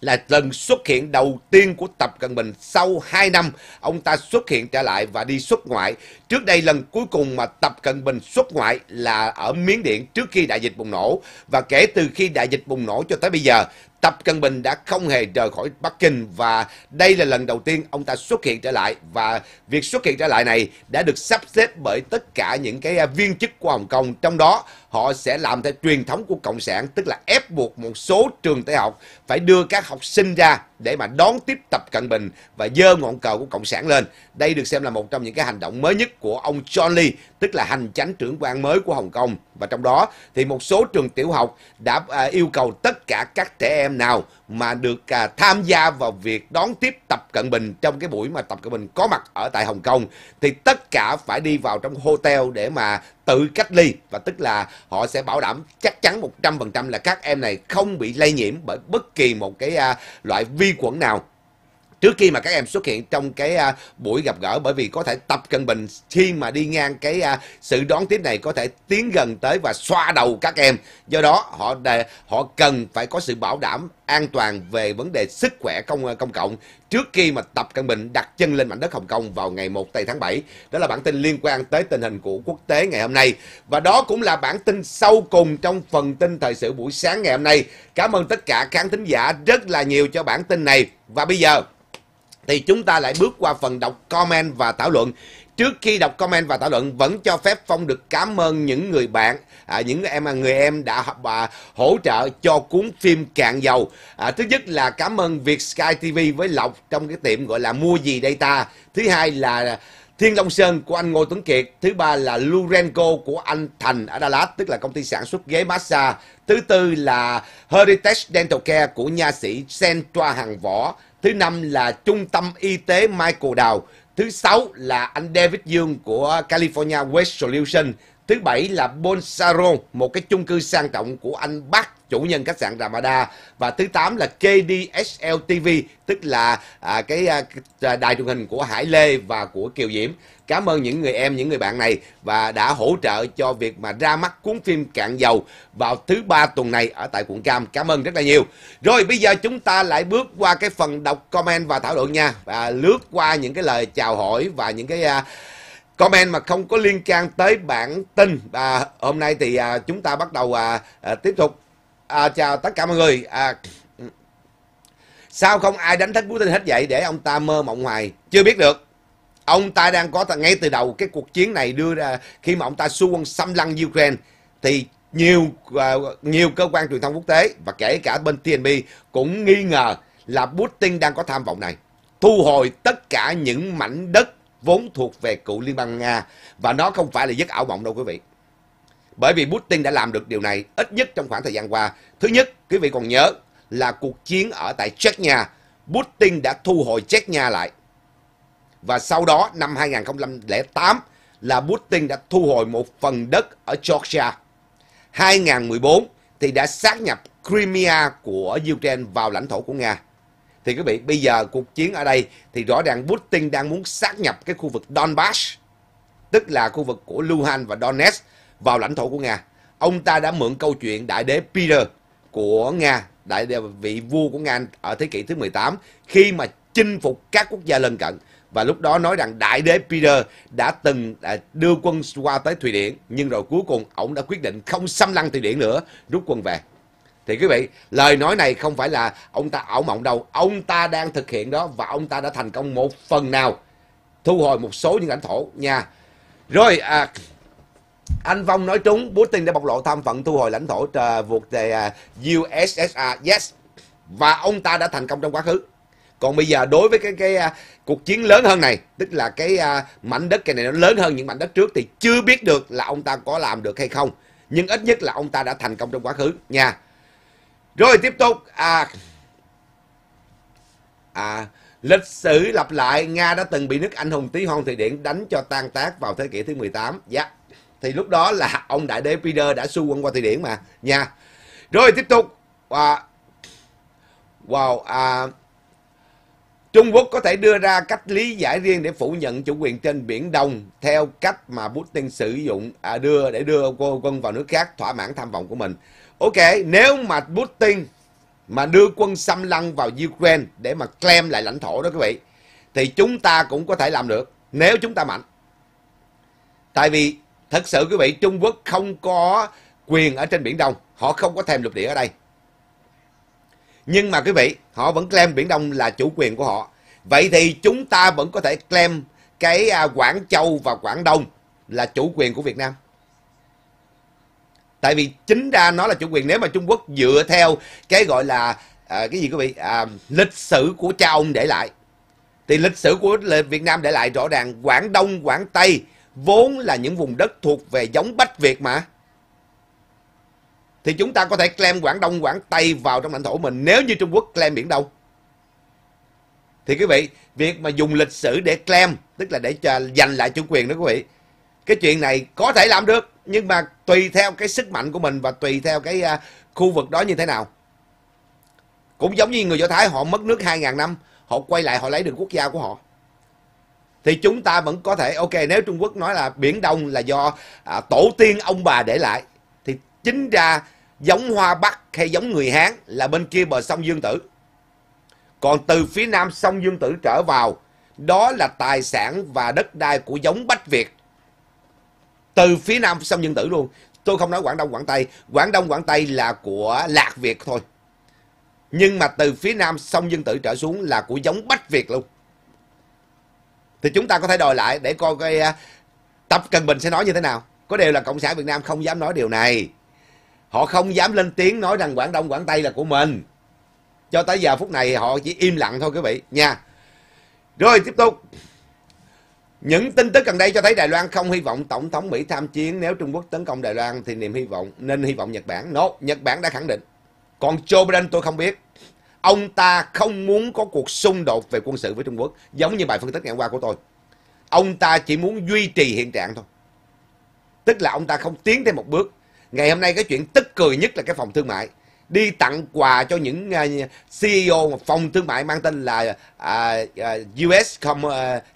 là lần xuất hiện đầu tiên của Tập Cận Bình sau 2 năm ông ta xuất hiện trở lại và đi xuất ngoại. Trước đây lần cuối cùng mà Tập Cận Bình xuất ngoại là ở Miến Điện trước khi đại dịch bùng nổ và kể từ khi đại dịch bùng nổ cho tới bây giờ Tập Cận Bình đã không hề rời khỏi Bắc Kinh và đây là lần đầu tiên ông ta xuất hiện trở lại và việc xuất hiện trở lại này đã được sắp xếp bởi tất cả những cái à, viên chức của Hồng Kông trong đó họ sẽ làm theo truyền thống của Cộng sản tức là ép buộc một số trường tiểu học phải đưa các học sinh ra để mà đón tiếp Tập Cận Bình và dơ ngọn cờ của Cộng sản lên. Đây được xem là một trong những cái hành động mới nhất của ông John Lee, tức là hành chánh trưởng quan mới của Hồng Kông. Và trong đó thì một số trường tiểu học đã à, yêu cầu tất cả các trẻ em nào mà được à, tham gia vào việc đón tiếp Tập Cận Bình trong cái buổi mà Tập Cận Bình có mặt ở tại Hồng Kông thì tất cả phải đi vào trong hotel để mà tự cách ly và tức là họ sẽ bảo đảm chắc chắn 100% là các em này không bị lây nhiễm bởi bất kỳ một cái à, loại vi khuẩn nào trước khi mà các em xuất hiện trong cái à, buổi gặp gỡ bởi vì có thể tập cân bình khi mà đi ngang cái à, sự đón tiếp này có thể tiến gần tới và xoa đầu các em do đó họ đề, họ cần phải có sự bảo đảm an toàn về vấn đề sức khỏe công à, công cộng trước khi mà Tập cân Bình đặt chân lên mảnh đất Hồng Kông vào ngày 1 tây tháng 7. Đó là bản tin liên quan tới tình hình của quốc tế ngày hôm nay. Và đó cũng là bản tin sâu cùng trong phần tin thời sự buổi sáng ngày hôm nay. Cảm ơn tất cả khán thính giả rất là nhiều cho bản tin này. Và bây giờ thì chúng ta lại bước qua phần đọc comment và thảo luận. Trước khi đọc comment và thảo luận vẫn cho phép Phong được cảm ơn những người bạn, à, những em à, người em đã à, hỗ trợ cho cuốn phim Cạn Dầu. À, thứ nhất là cảm ơn Việt Sky TV với Lộc trong cái tiệm gọi là mua gì đây ta. Thứ hai là Thiên Long Sơn của anh Ngô Tuấn Kiệt, thứ ba là Lurenco của anh Thành ở Đà Lạt, tức là công ty sản xuất ghế massage, thứ tư là Heritage Dental Care của nha sĩ sen Sentra Hằng Võ, Thứ năm là Trung tâm Y tế Michael Đào. Thứ sáu là anh David Dương của California West Solution. Thứ bảy là Bonsaro, một cái chung cư sang trọng của anh Bắc chủ nhân khách sạn Ramada và thứ 8 là KDSL TV tức là à, cái à, đài truyền hình của Hải Lê và của Kiều Diễm. Cảm ơn những người em, những người bạn này và đã hỗ trợ cho việc mà ra mắt cuốn phim Cạn Dầu vào thứ ba tuần này ở tại quận Cam. Cảm ơn rất là nhiều. Rồi bây giờ chúng ta lại bước qua cái phần đọc comment và thảo luận nha. Và lướt qua những cái lời chào hỏi và những cái à, comment mà không có liên can tới bản tin. Và hôm nay thì à, chúng ta bắt đầu à, à, tiếp tục à, chào tất cả mọi người à, sao không ai đánh thức Putin hết vậy để ông ta mơ mộng hoài chưa biết được ông ta đang có ngay từ đầu cái cuộc chiến này đưa ra khi mà ông ta xu quân xâm lăng Ukraine thì nhiều à, nhiều cơ quan truyền thông quốc tế và kể cả bên TNB cũng nghi ngờ là Putin đang có tham vọng này thu hồi tất cả những mảnh đất vốn thuộc về cựu Liên bang Nga và nó không phải là giấc ảo mộng đâu quý vị bởi vì Putin đã làm được điều này ít nhất trong khoảng thời gian qua. Thứ nhất, quý vị còn nhớ là cuộc chiến ở tại Chechnya, Putin đã thu hồi Chechnya lại. Và sau đó năm 2008 là Putin đã thu hồi một phần đất ở Georgia. 2014 thì đã xác nhập Crimea của Ukraine vào lãnh thổ của Nga. Thì quý vị, bây giờ cuộc chiến ở đây thì rõ ràng Putin đang muốn xác nhập cái khu vực Donbass, tức là khu vực của Luhansk và Donetsk vào lãnh thổ của Nga. Ông ta đã mượn câu chuyện đại đế Peter của Nga, đại đế, vị vua của Nga ở thế kỷ thứ 18 khi mà chinh phục các quốc gia lân cận và lúc đó nói rằng đại đế Peter đã từng à, đưa quân qua tới Thụy Điển nhưng rồi cuối cùng ông đã quyết định không xâm lăng Thụy Điển nữa, rút quân về. Thì quý vị, lời nói này không phải là ông ta ảo mộng đâu, ông ta đang thực hiện đó và ông ta đã thành công một phần nào thu hồi một số những lãnh thổ nha. Rồi à, anh Phong nói trúng, Putin đã bộc lộ tham phận thu hồi lãnh thổ vượt về à, USSR. Yes. Và ông ta đã thành công trong quá khứ. Còn bây giờ đối với cái cái uh, cuộc chiến lớn hơn này, tức là cái uh, mảnh đất cái này nó lớn hơn những mảnh đất trước thì chưa biết được là ông ta có làm được hay không. Nhưng ít nhất là ông ta đã thành công trong quá khứ nha. Rồi tiếp tục à à lịch sử lặp lại Nga đã từng bị nước Anh hùng tí hon Thụy Điển đánh cho tan tác vào thế kỷ thứ 18. Dạ. Yeah thì lúc đó là ông đại đế Peter đã xu quân qua Thụy Điển mà nha rồi tiếp tục à, wow à, Trung Quốc có thể đưa ra cách lý giải riêng để phủ nhận chủ quyền trên Biển Đông theo cách mà Putin sử dụng à, đưa để đưa quân vào nước khác thỏa mãn tham vọng của mình. Ok, nếu mà Putin mà đưa quân xâm lăng vào Ukraine để mà claim lại lãnh thổ đó các vị, thì chúng ta cũng có thể làm được nếu chúng ta mạnh. Tại vì thật sự quý vị Trung Quốc không có quyền ở trên Biển Đông họ không có thèm lục địa ở đây nhưng mà quý vị họ vẫn claim Biển Đông là chủ quyền của họ vậy thì chúng ta vẫn có thể claim cái à, Quảng Châu và Quảng Đông là chủ quyền của Việt Nam tại vì chính ra nó là chủ quyền nếu mà Trung Quốc dựa theo cái gọi là à, cái gì quý vị à, lịch sử của cha ông để lại thì lịch sử của Việt Nam để lại rõ ràng Quảng Đông Quảng Tây vốn là những vùng đất thuộc về giống Bách Việt mà. Thì chúng ta có thể claim Quảng Đông, Quảng Tây vào trong lãnh thổ mình nếu như Trung Quốc claim Biển Đông. Thì quý vị, việc mà dùng lịch sử để claim, tức là để cho giành lại chủ quyền đó quý vị. Cái chuyện này có thể làm được, nhưng mà tùy theo cái sức mạnh của mình và tùy theo cái à, khu vực đó như thế nào. Cũng giống như người Do Thái họ mất nước 2.000 năm, họ quay lại họ lấy được quốc gia của họ thì chúng ta vẫn có thể ok nếu Trung Quốc nói là Biển Đông là do à, tổ tiên ông bà để lại thì chính ra giống Hoa Bắc hay giống người Hán là bên kia bờ sông Dương Tử. Còn từ phía nam sông Dương Tử trở vào đó là tài sản và đất đai của giống Bách Việt. Từ phía nam sông Dương Tử luôn. Tôi không nói Quảng Đông, Quảng Tây. Quảng Đông, Quảng Tây là của Lạc Việt thôi. Nhưng mà từ phía nam sông Dương Tử trở xuống là của giống Bách Việt luôn thì chúng ta có thể đòi lại để coi coi à, tập cần bình sẽ nói như thế nào có điều là cộng sản việt nam không dám nói điều này họ không dám lên tiếng nói rằng quảng đông quảng tây là của mình cho tới giờ phút này họ chỉ im lặng thôi quý vị nha rồi tiếp tục những tin tức gần đây cho thấy Đài Loan không hy vọng Tổng thống Mỹ tham chiến nếu Trung Quốc tấn công Đài Loan thì niềm hy vọng nên hy vọng Nhật Bản. No, Nhật Bản đã khẳng định. Còn Joe Biden tôi không biết ông ta không muốn có cuộc xung đột về quân sự với Trung Quốc, giống như bài phân tích ngày hôm qua của tôi. Ông ta chỉ muốn duy trì hiện trạng thôi. Tức là ông ta không tiến thêm một bước. Ngày hôm nay cái chuyện tức cười nhất là cái phòng thương mại. Đi tặng quà cho những à, CEO phòng thương mại mang tên là à, à, US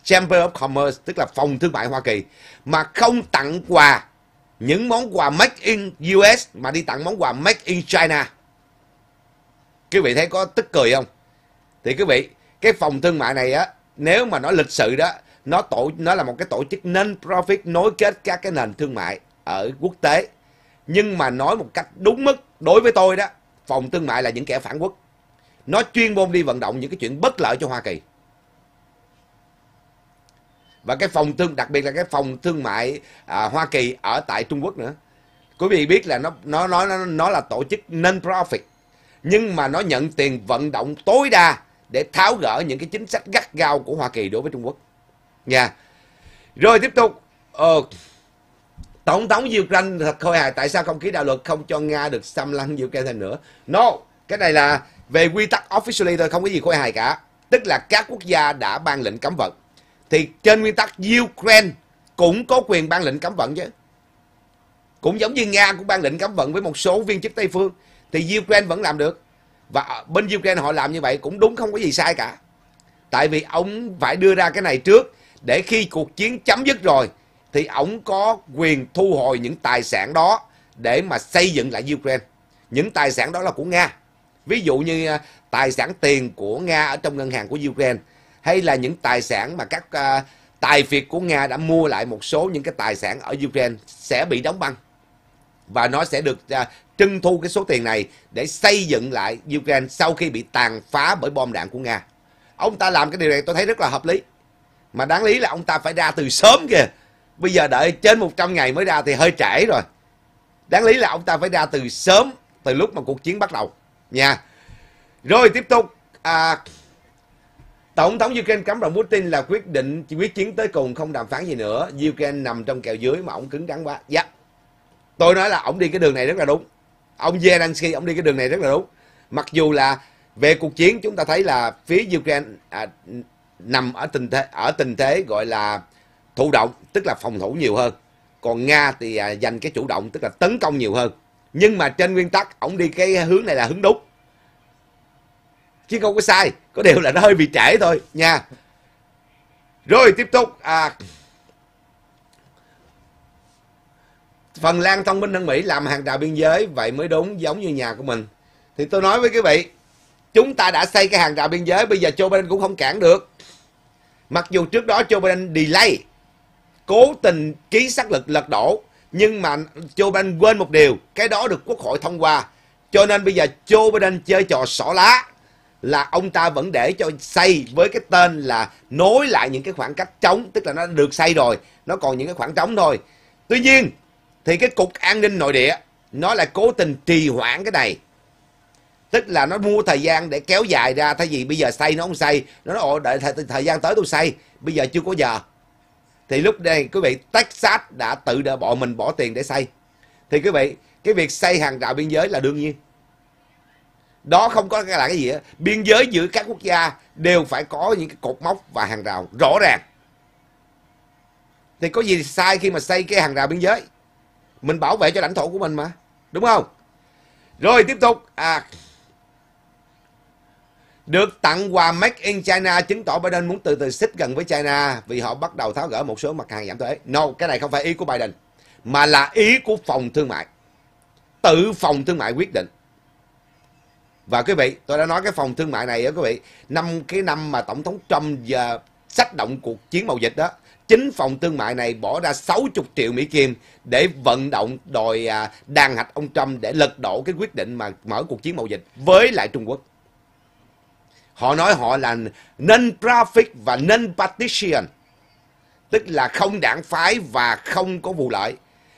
Chamber of Commerce, tức là phòng thương mại Hoa Kỳ. Mà không tặng quà những món quà make in US mà đi tặng món quà make in China quý vị thấy có tức cười không thì quý vị cái phòng thương mại này á nếu mà nói lịch sự đó nó tổ nó là một cái tổ chức non profit nối kết các cái nền thương mại ở quốc tế nhưng mà nói một cách đúng mức đối với tôi đó phòng thương mại là những kẻ phản quốc nó chuyên môn đi vận động những cái chuyện bất lợi cho hoa kỳ và cái phòng thương đặc biệt là cái phòng thương mại à, hoa kỳ ở tại trung quốc nữa quý vị biết là nó nó nó, nó là tổ chức non profit nhưng mà nó nhận tiền vận động tối đa để tháo gỡ những cái chính sách gắt gao của Hoa Kỳ đối với Trung Quốc. Nha. Yeah. Rồi tiếp tục, ờ, Tổng thống Ukraine thật khôi hài tại sao không ký đạo luật không cho Nga được xâm lăng Ukraine thêm nữa. No, cái này là về quy tắc officially thôi, không có gì khôi hài cả. Tức là các quốc gia đã ban lệnh cấm vận. Thì trên nguyên tắc Ukraine cũng có quyền ban lệnh cấm vận chứ. Cũng giống như Nga cũng ban lệnh cấm vận với một số viên chức Tây Phương thì Ukraine vẫn làm được và bên Ukraine họ làm như vậy cũng đúng không có gì sai cả tại vì ông phải đưa ra cái này trước để khi cuộc chiến chấm dứt rồi thì ông có quyền thu hồi những tài sản đó để mà xây dựng lại Ukraine những tài sản đó là của Nga ví dụ như à, tài sản tiền của Nga ở trong ngân hàng của Ukraine hay là những tài sản mà các à, tài phiệt của Nga đã mua lại một số những cái tài sản ở Ukraine sẽ bị đóng băng và nó sẽ được uh, trưng thu cái số tiền này để xây dựng lại Ukraine sau khi bị tàn phá bởi bom đạn của Nga. Ông ta làm cái điều này tôi thấy rất là hợp lý. Mà đáng lý là ông ta phải ra từ sớm kìa. Bây giờ đợi trên 100 ngày mới ra thì hơi trễ rồi. Đáng lý là ông ta phải ra từ sớm từ lúc mà cuộc chiến bắt đầu nha. Rồi tiếp tục à, Tổng thống Ukraine cấm rồng Putin là quyết định quyết chiến tới cùng không đàm phán gì nữa. Ukraine nằm trong kèo dưới mà ông cứng rắn quá. Dạ. Yeah tôi nói là ông đi cái đường này rất là đúng ông Zelensky ông đi cái đường này rất là đúng mặc dù là về cuộc chiến chúng ta thấy là phía Ukraine à, nằm ở tình thế ở tình thế gọi là thụ động tức là phòng thủ nhiều hơn còn nga thì à, dành cái chủ động tức là tấn công nhiều hơn nhưng mà trên nguyên tắc ông đi cái hướng này là hướng đúng chứ không có sai có điều là nó hơi bị trễ thôi nha rồi tiếp tục à, Phần Lan thông minh hơn Mỹ làm hàng rào biên giới vậy mới đúng giống như nhà của mình. Thì tôi nói với quý vị, chúng ta đã xây cái hàng rào biên giới bây giờ Joe Biden cũng không cản được. Mặc dù trước đó Joe Biden delay, cố tình ký xác lực lật đổ, nhưng mà Joe Biden quên một điều, cái đó được Quốc hội thông qua. Cho nên bây giờ Joe Biden chơi trò xỏ lá là ông ta vẫn để cho xây với cái tên là nối lại những cái khoảng cách trống, tức là nó được xây rồi, nó còn những cái khoảng trống thôi. Tuy nhiên, thì cái cục an ninh nội địa nó là cố tình trì hoãn cái này tức là nó mua thời gian để kéo dài ra thay vì bây giờ xây nó không xây nó nói đợi thời, thời gian tới tôi xây bây giờ chưa có giờ thì lúc đây quý vị Texas đã tự đỡ bỏ mình bỏ tiền để xây thì quý vị cái việc xây hàng rào biên giới là đương nhiên đó không có là cái gì đó. biên giới giữa các quốc gia đều phải có những cái cột mốc và hàng rào rõ ràng thì có gì sai khi mà xây cái hàng rào biên giới mình bảo vệ cho lãnh thổ của mình mà đúng không rồi tiếp tục à được tặng quà Make in China chứng tỏ Biden muốn từ từ xích gần với China vì họ bắt đầu tháo gỡ một số mặt hàng giảm thuế. No, cái này không phải ý của Biden mà là ý của phòng thương mại. Tự phòng thương mại quyết định. Và quý vị, tôi đã nói cái phòng thương mại này đó quý vị, năm cái năm mà tổng thống Trump giờ sách động cuộc chiến mậu dịch đó chính phòng thương mại này bỏ ra 60 triệu Mỹ Kim để vận động đòi à, đàn hạch ông Trump để lật đổ cái quyết định mà mở cuộc chiến mậu dịch với lại Trung Quốc. Họ nói họ là non-profit và non-partition, tức là không đảng phái và không có vụ lợi.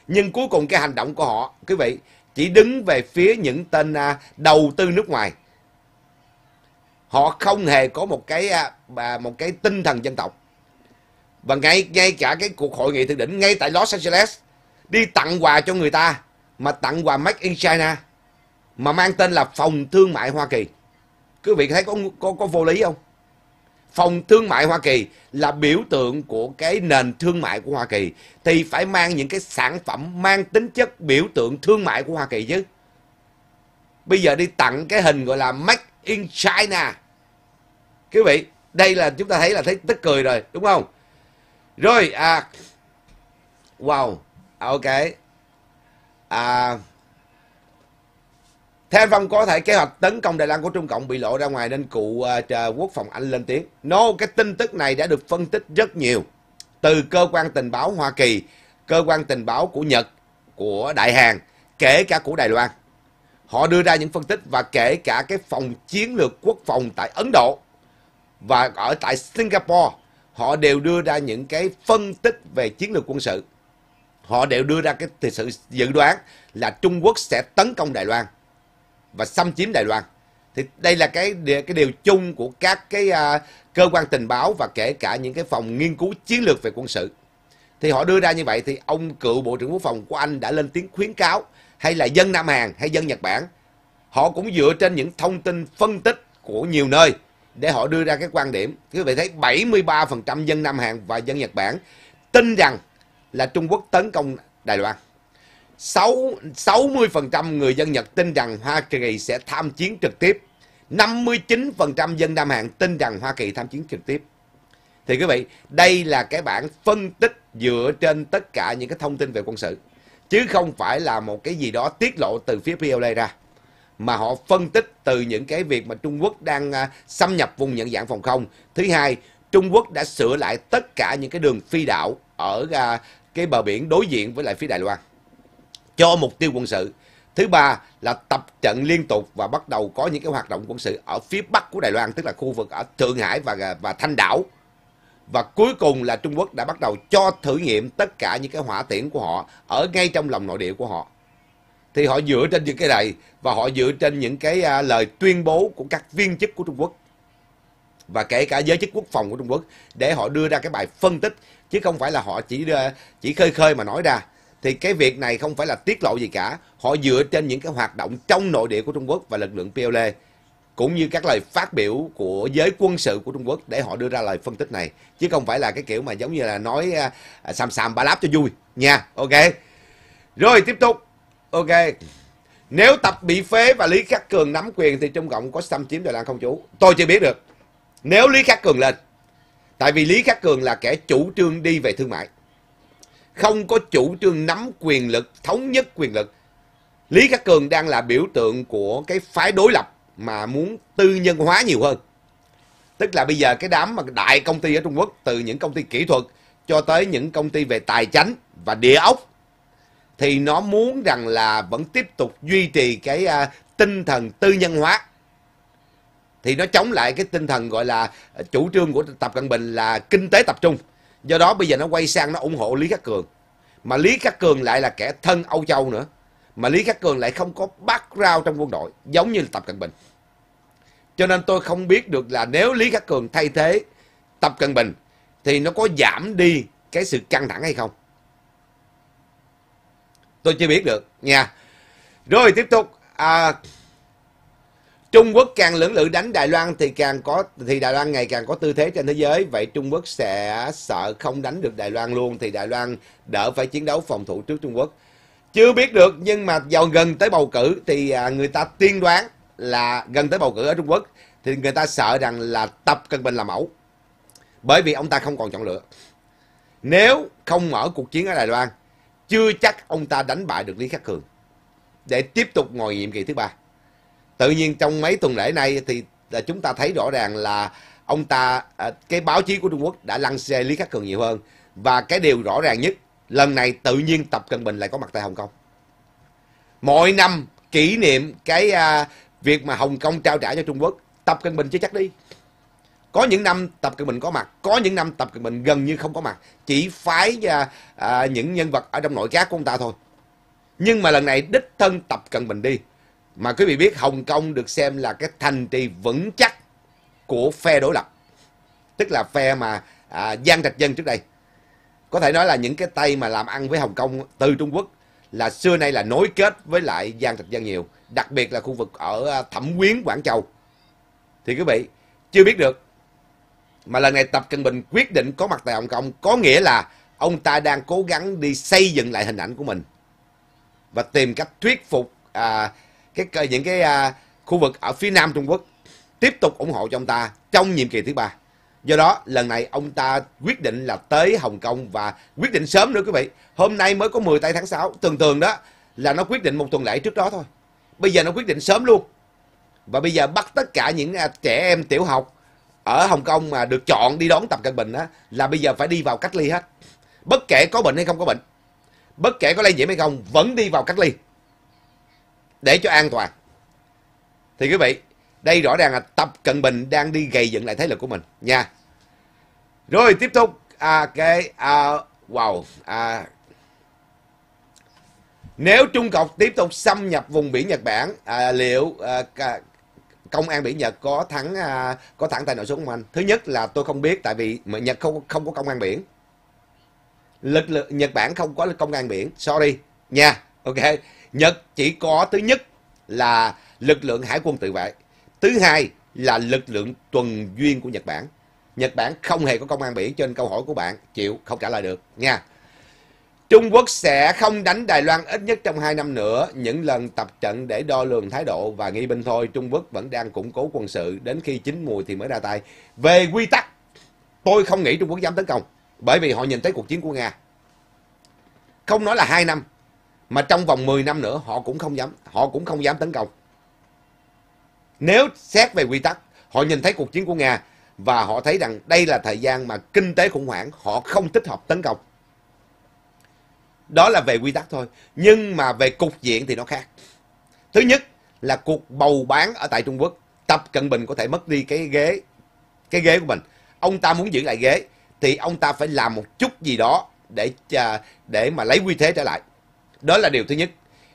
Nhưng cuối cùng cái hành động của họ, quý vị, chỉ đứng về phía những tên à, đầu tư nước ngoài. Họ không hề có một cái à, một cái tinh thần dân tộc và ngay ngay cả cái cuộc hội nghị thượng đỉnh ngay tại Los Angeles đi tặng quà cho người ta mà tặng quà Make in China mà mang tên là phòng thương mại Hoa Kỳ. Quý vị thấy có có có vô lý không? Phòng thương mại Hoa Kỳ là biểu tượng của cái nền thương mại của Hoa Kỳ thì phải mang những cái sản phẩm mang tính chất biểu tượng thương mại của Hoa Kỳ chứ. Bây giờ đi tặng cái hình gọi là Make in China. Quý vị, đây là chúng ta thấy là thấy tức cười rồi, đúng không? Rồi, à, wow, à, ok. À, theo Phong có thể kế hoạch tấn công Đài Loan của Trung Cộng bị lộ ra ngoài nên cụ uh, quốc phòng Anh lên tiếng. No, cái tin tức này đã được phân tích rất nhiều từ cơ quan tình báo Hoa Kỳ, cơ quan tình báo của Nhật, của Đại Hàn, kể cả của Đài Loan. Họ đưa ra những phân tích và kể cả cái phòng chiến lược quốc phòng tại Ấn Độ và ở tại Singapore họ đều đưa ra những cái phân tích về chiến lược quân sự họ đều đưa ra cái thực sự dự đoán là Trung Quốc sẽ tấn công Đài Loan và xâm chiếm Đài Loan thì đây là cái cái điều chung của các cái uh, cơ quan tình báo và kể cả những cái phòng nghiên cứu chiến lược về quân sự thì họ đưa ra như vậy thì ông cựu bộ trưởng quốc phòng của anh đã lên tiếng khuyến cáo hay là dân Nam Hàn hay dân Nhật Bản họ cũng dựa trên những thông tin phân tích của nhiều nơi để họ đưa ra cái quan điểm quý vị thấy 73% dân Nam Hàn và dân Nhật Bản tin rằng là Trung Quốc tấn công Đài Loan 6, 60% người dân Nhật tin rằng Hoa Kỳ sẽ tham chiến trực tiếp 59% dân Nam Hàn tin rằng Hoa Kỳ tham chiến trực tiếp thì quý vị đây là cái bản phân tích dựa trên tất cả những cái thông tin về quân sự chứ không phải là một cái gì đó tiết lộ từ phía PLA ra mà họ phân tích từ những cái việc mà Trung Quốc đang à, xâm nhập vùng nhận dạng phòng không. Thứ hai, Trung Quốc đã sửa lại tất cả những cái đường phi đạo ở à, cái bờ biển đối diện với lại phía Đài Loan cho mục tiêu quân sự. Thứ ba là tập trận liên tục và bắt đầu có những cái hoạt động quân sự ở phía bắc của Đài Loan, tức là khu vực ở Thượng Hải và à, và Thanh Đảo. Và cuối cùng là Trung Quốc đã bắt đầu cho thử nghiệm tất cả những cái hỏa tiễn của họ ở ngay trong lòng nội địa của họ thì họ dựa trên những cái này và họ dựa trên những cái à, lời tuyên bố của các viên chức của Trung Quốc và kể cả giới chức quốc phòng của Trung Quốc để họ đưa ra cái bài phân tích chứ không phải là họ chỉ à, chỉ khơi khơi mà nói ra thì cái việc này không phải là tiết lộ gì cả họ dựa trên những cái hoạt động trong nội địa của Trung Quốc và lực lượng PLA cũng như các lời phát biểu của giới quân sự của Trung Quốc để họ đưa ra lời phân tích này chứ không phải là cái kiểu mà giống như là nói à, sam à, sam ba láp cho vui nha ok rồi tiếp tục Ok Nếu tập bị phế và Lý Khắc Cường nắm quyền Thì Trung Cộng có xâm chiếm Đài Loan không chủ. Tôi chưa biết được Nếu Lý Khắc Cường lên Tại vì Lý Khắc Cường là kẻ chủ trương đi về thương mại Không có chủ trương nắm quyền lực Thống nhất quyền lực Lý Khắc Cường đang là biểu tượng của cái phái đối lập Mà muốn tư nhân hóa nhiều hơn Tức là bây giờ cái đám mà đại công ty ở Trung Quốc Từ những công ty kỹ thuật cho tới những công ty về tài chính và địa ốc thì nó muốn rằng là vẫn tiếp tục duy trì cái à, tinh thần tư nhân hóa thì nó chống lại cái tinh thần gọi là à, chủ trương của Tập Cận Bình là kinh tế tập trung. Do đó bây giờ nó quay sang nó ủng hộ Lý Khắc Cường. Mà Lý Khắc Cường lại là kẻ thân Âu Châu nữa. Mà Lý Khắc Cường lại không có background trong quân đội giống như Tập Cận Bình. Cho nên tôi không biết được là nếu Lý Khắc Cường thay thế Tập Cận Bình thì nó có giảm đi cái sự căng thẳng hay không tôi chưa biết được nha rồi tiếp tục à, Trung Quốc càng lưỡng lự đánh Đài Loan thì càng có thì Đài Loan ngày càng có tư thế trên thế giới vậy Trung Quốc sẽ sợ không đánh được Đài Loan luôn thì Đài Loan đỡ phải chiến đấu phòng thủ trước Trung Quốc chưa biết được nhưng mà vào gần tới bầu cử thì à, người ta tiên đoán là gần tới bầu cử ở Trung Quốc thì người ta sợ rằng là Tập cân Bình là mẫu bởi vì ông ta không còn chọn lựa nếu không mở cuộc chiến ở Đài Loan chưa chắc ông ta đánh bại được Lý Khắc Cường để tiếp tục ngồi nhiệm kỳ thứ ba. Tự nhiên trong mấy tuần lễ nay thì à, chúng ta thấy rõ ràng là ông ta à, cái báo chí của Trung Quốc đã lăn xe Lý Khắc Cường nhiều hơn và cái điều rõ ràng nhất lần này tự nhiên Tập Cận Bình lại có mặt tại Hồng Kông. Mỗi năm kỷ niệm cái à, việc mà Hồng Kông trao trả cho Trung Quốc, Tập Cận Bình chưa chắc đi có những năm tập cận bình có mặt có những năm tập cận bình gần như không có mặt chỉ phái à, à, những nhân vật ở trong nội các của ông ta thôi nhưng mà lần này đích thân tập cận bình đi mà quý vị biết hồng kông được xem là cái thành trì vững chắc của phe đối lập tức là phe mà à, giang trạch dân trước đây có thể nói là những cái tay mà làm ăn với hồng kông từ trung quốc là xưa nay là nối kết với lại giang trạch dân nhiều đặc biệt là khu vực ở à, thẩm quyến quảng châu thì quý vị chưa biết được mà lần này Tập Cận Bình quyết định có mặt tại Hồng Kông có nghĩa là ông ta đang cố gắng đi xây dựng lại hình ảnh của mình và tìm cách thuyết phục à, cái những cái à, khu vực ở phía nam Trung Quốc tiếp tục ủng hộ cho ông ta trong nhiệm kỳ thứ ba. Do đó, lần này ông ta quyết định là tới Hồng Kông và quyết định sớm nữa quý vị. Hôm nay mới có 10 tây tháng 6, thường thường đó là nó quyết định một tuần lễ trước đó thôi. Bây giờ nó quyết định sớm luôn. Và bây giờ bắt tất cả những à, trẻ em tiểu học ở Hồng Kông mà được chọn đi đón Tập Cận Bình á là bây giờ phải đi vào cách ly hết. Bất kể có bệnh hay không có bệnh, bất kể có lây nhiễm hay không vẫn đi vào cách ly để cho an toàn. Thì quý vị, đây rõ ràng là Tập Cận Bình đang đi gây dựng lại thế lực của mình nha. Rồi tiếp tục à, cái à, wow à, nếu Trung Cộng tiếp tục xâm nhập vùng biển Nhật Bản, à, liệu à, công an biển Nhật có thắng à, có thẳng tay nổ súng không anh? Thứ nhất là tôi không biết tại vì Nhật không không có công an biển. Lực lượng Nhật Bản không có công an biển. Sorry nha. ok. Nhật chỉ có thứ nhất là lực lượng hải quân tự vệ. Thứ hai là lực lượng tuần duyên của Nhật Bản. Nhật Bản không hề có công an biển trên câu hỏi của bạn chịu không trả lời được nha. Trung Quốc sẽ không đánh Đài Loan ít nhất trong 2 năm nữa. Những lần tập trận để đo lường thái độ và nghi binh thôi, Trung Quốc vẫn đang củng cố quân sự. Đến khi chín mùi thì mới ra tay. Về quy tắc, tôi không nghĩ Trung Quốc dám tấn công. Bởi vì họ nhìn thấy cuộc chiến của Nga. Không nói là 2 năm, mà trong vòng 10 năm nữa họ cũng không dám họ cũng không dám tấn công. Nếu xét về quy tắc, họ nhìn thấy cuộc chiến của Nga và họ thấy rằng đây là thời gian mà kinh tế khủng hoảng, họ không thích hợp tấn công đó là về quy tắc thôi nhưng mà về cục diện thì nó khác thứ nhất là cuộc bầu bán ở tại trung quốc tập cận bình có thể mất đi cái ghế cái ghế của mình ông ta muốn giữ lại ghế thì ông ta phải làm một chút gì đó để à, để mà lấy quy thế trở lại đó là điều thứ nhất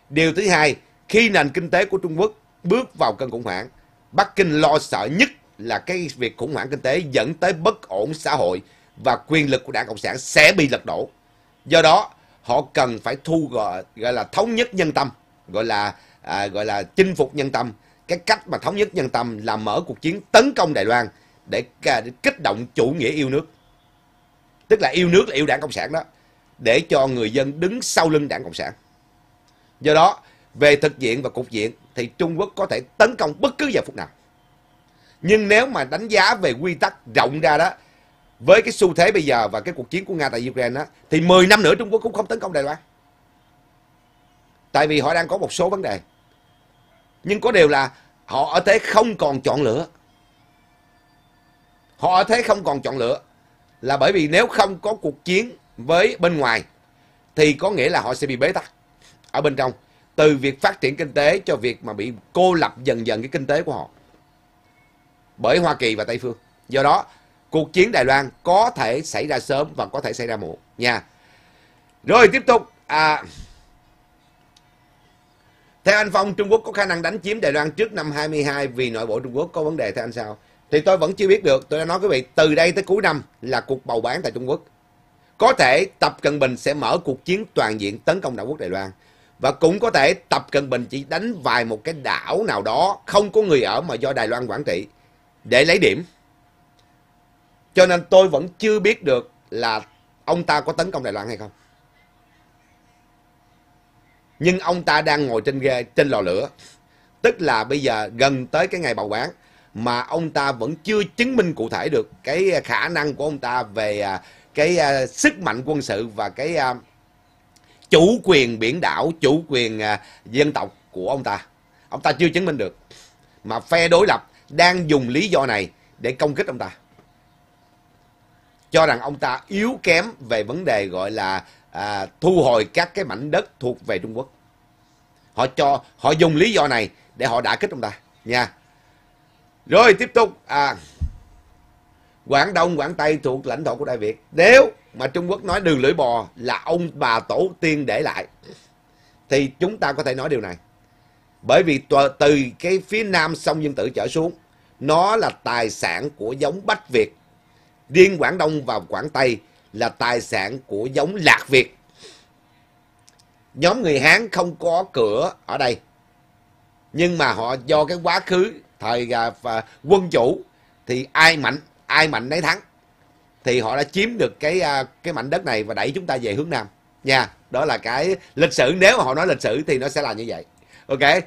điều thứ hai khi nền kinh tế của trung quốc bước vào cơn khủng hoảng bắc kinh lo sợ nhất là cái việc khủng hoảng kinh tế dẫn tới bất ổn xã hội và quyền lực của đảng cộng sản sẽ bị lật đổ do đó họ cần phải thu gọi, gọi là thống nhất nhân tâm gọi là à, gọi là chinh phục nhân tâm cái cách mà thống nhất nhân tâm là mở cuộc chiến tấn công Đài Loan để, để kích động chủ nghĩa yêu nước tức là yêu nước là yêu đảng cộng sản đó để cho người dân đứng sau lưng đảng cộng sản do đó về thực diện và cục diện thì Trung Quốc có thể tấn công bất cứ giờ phút nào nhưng nếu mà đánh giá về quy tắc rộng ra đó với cái xu thế bây giờ và cái cuộc chiến của Nga tại Ukraine á, thì 10 năm nữa Trung Quốc cũng không tấn công Đài Loan. Tại vì họ đang có một số vấn đề. Nhưng có điều là họ ở thế không còn chọn lựa. Họ ở thế không còn chọn lựa là bởi vì nếu không có cuộc chiến với bên ngoài thì có nghĩa là họ sẽ bị bế tắc ở bên trong từ việc phát triển kinh tế cho việc mà bị cô lập dần dần cái kinh tế của họ bởi Hoa Kỳ và Tây phương. Do đó, cuộc chiến Đài Loan có thể xảy ra sớm và có thể xảy ra muộn nha. Rồi tiếp tục à, theo anh Phong, Trung Quốc có khả năng đánh chiếm Đài Loan trước năm 22 vì nội bộ Trung Quốc có vấn đề theo anh sao? Thì tôi vẫn chưa biết được, tôi đã nói quý vị, từ đây tới cuối năm là cuộc bầu bán tại Trung Quốc. Có thể Tập Cận Bình sẽ mở cuộc chiến toàn diện tấn công đảo quốc Đài Loan. Và cũng có thể Tập Cận Bình chỉ đánh vài một cái đảo nào đó không có người ở mà do Đài Loan quản trị để lấy điểm. Cho nên tôi vẫn chưa biết được là ông ta có tấn công Đài Loan hay không. Nhưng ông ta đang ngồi trên ghe, trên lò lửa. Tức là bây giờ gần tới cái ngày bầu bán mà ông ta vẫn chưa chứng minh cụ thể được cái à, khả năng của ông ta về à, cái à, sức mạnh quân sự và cái chủ quyền biển đảo, chủ quyền dân tộc của ông ta. Ông ta chưa chứng minh được. Mà phe đối lập đang dùng lý do này để công kích ông ta cho rằng ông ta yếu kém về vấn đề gọi là à, thu hồi các cái mảnh đất thuộc về Trung Quốc. Họ cho họ dùng lý do này để họ đả kích ông ta nha. Rồi tiếp tục à, Quảng Đông, Quảng Tây thuộc lãnh thổ của Đại Việt. Nếu mà Trung Quốc nói đường lưỡi bò là ông bà tổ tiên để lại thì chúng ta có thể nói điều này. Bởi vì từ cái phía nam sông Dương Tử trở xuống nó là tài sản của giống Bách Việt riêng Quảng Đông và Quảng Tây là tài sản của giống Lạc Việt. Nhóm người Hán không có cửa ở đây. Nhưng mà họ do cái quá khứ thời uh, quân chủ thì ai mạnh ai mạnh lấy thắng thì họ đã chiếm được cái à, cái mảnh đất này và đẩy chúng ta về hướng nam nha đó là cái lịch sử nếu mà họ nói lịch sử thì nó sẽ là như vậy ok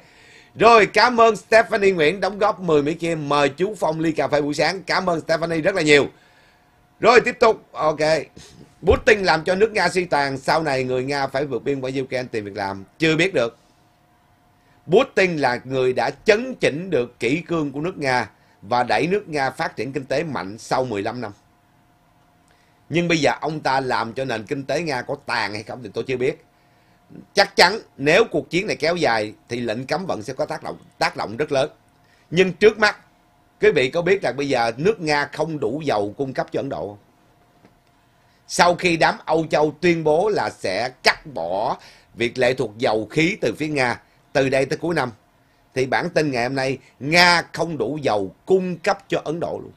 rồi cảm ơn Stephanie Nguyễn đóng góp 10 mỹ kim mời chú Phong ly cà phê buổi sáng cảm ơn Stephanie rất là nhiều rồi tiếp tục. Ok. Putin làm cho nước Nga suy tàn, sau này người Nga phải vượt biên qua Ukraine tìm việc làm. Chưa biết được. Putin là người đã chấn chỉnh được kỷ cương của nước Nga và đẩy nước Nga phát triển kinh tế mạnh sau 15 năm. Nhưng bây giờ ông ta làm cho nền kinh tế Nga có tàn hay không thì tôi chưa biết. Chắc chắn nếu cuộc chiến này kéo dài thì lệnh cấm vận sẽ có tác động tác động rất lớn. Nhưng trước mắt quý vị có biết rằng bây giờ nước nga không đủ dầu cung cấp cho ấn độ không sau khi đám âu châu tuyên bố là sẽ cắt bỏ việc lệ thuộc dầu khí từ phía nga từ đây tới cuối năm thì bản tin ngày hôm nay nga không đủ dầu cung cấp cho ấn độ luôn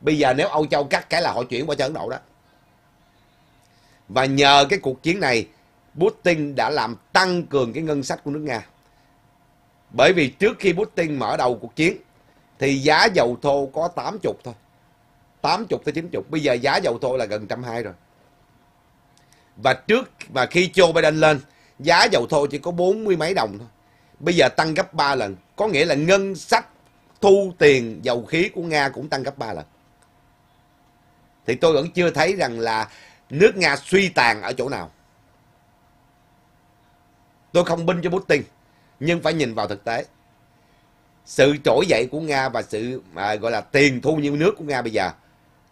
bây giờ nếu âu châu cắt cái là họ chuyển qua cho ấn độ đó và nhờ cái cuộc chiến này putin đã làm tăng cường cái ngân sách của nước nga bởi vì trước khi Putin mở đầu cuộc chiến thì giá dầu thô có 80 thôi 80 tới 90 bây giờ giá dầu thô là gần 120 rồi và trước và khi Joe Biden lên giá dầu thô chỉ có bốn mươi mấy đồng thôi bây giờ tăng gấp 3 lần có nghĩa là ngân sách thu tiền dầu khí của Nga cũng tăng gấp 3 lần thì tôi vẫn chưa thấy rằng là nước Nga suy tàn ở chỗ nào tôi không binh cho Putin nhưng phải nhìn vào thực tế sự trỗi dậy của Nga và sự à, gọi là tiền thu nhiêu nước của Nga bây giờ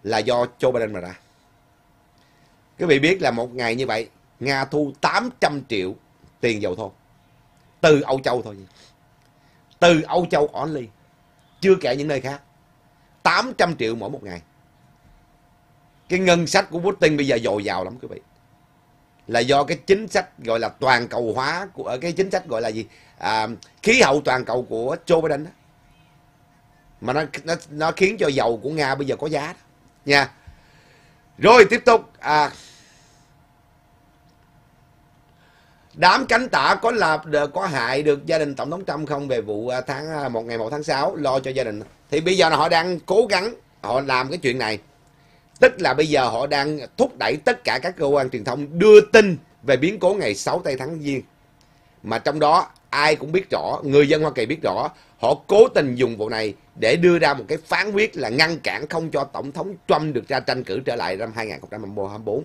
là do Joe Biden mà ra. Quý vị biết là một ngày như vậy, Nga thu 800 triệu tiền dầu thô. Từ Âu Châu thôi. Từ Âu Châu only. Chưa kể những nơi khác. 800 triệu mỗi một ngày. Cái ngân sách của Putin bây giờ dồi dào lắm quý vị. Là do cái chính sách gọi là toàn cầu hóa của cái chính sách gọi là gì? à, khí hậu toàn cầu của Joe Biden đó. mà nó, nó nó khiến cho dầu của Nga bây giờ có giá đó. nha rồi tiếp tục à, Đám cánh tả có lập có hại được gia đình Tổng thống Trump không về vụ à, tháng à, một ngày 1 tháng 6 lo cho gia đình. Thì bây giờ họ đang cố gắng họ làm cái chuyện này. Tức là bây giờ họ đang thúc đẩy tất cả các cơ quan truyền thông đưa tin về biến cố ngày 6 tây tháng Giêng. Mà trong đó ai cũng biết rõ, người dân Hoa Kỳ biết rõ, họ cố tình dùng vụ này để đưa ra một cái phán quyết là ngăn cản không cho Tổng thống Trump được ra tranh cử trở lại năm 2024.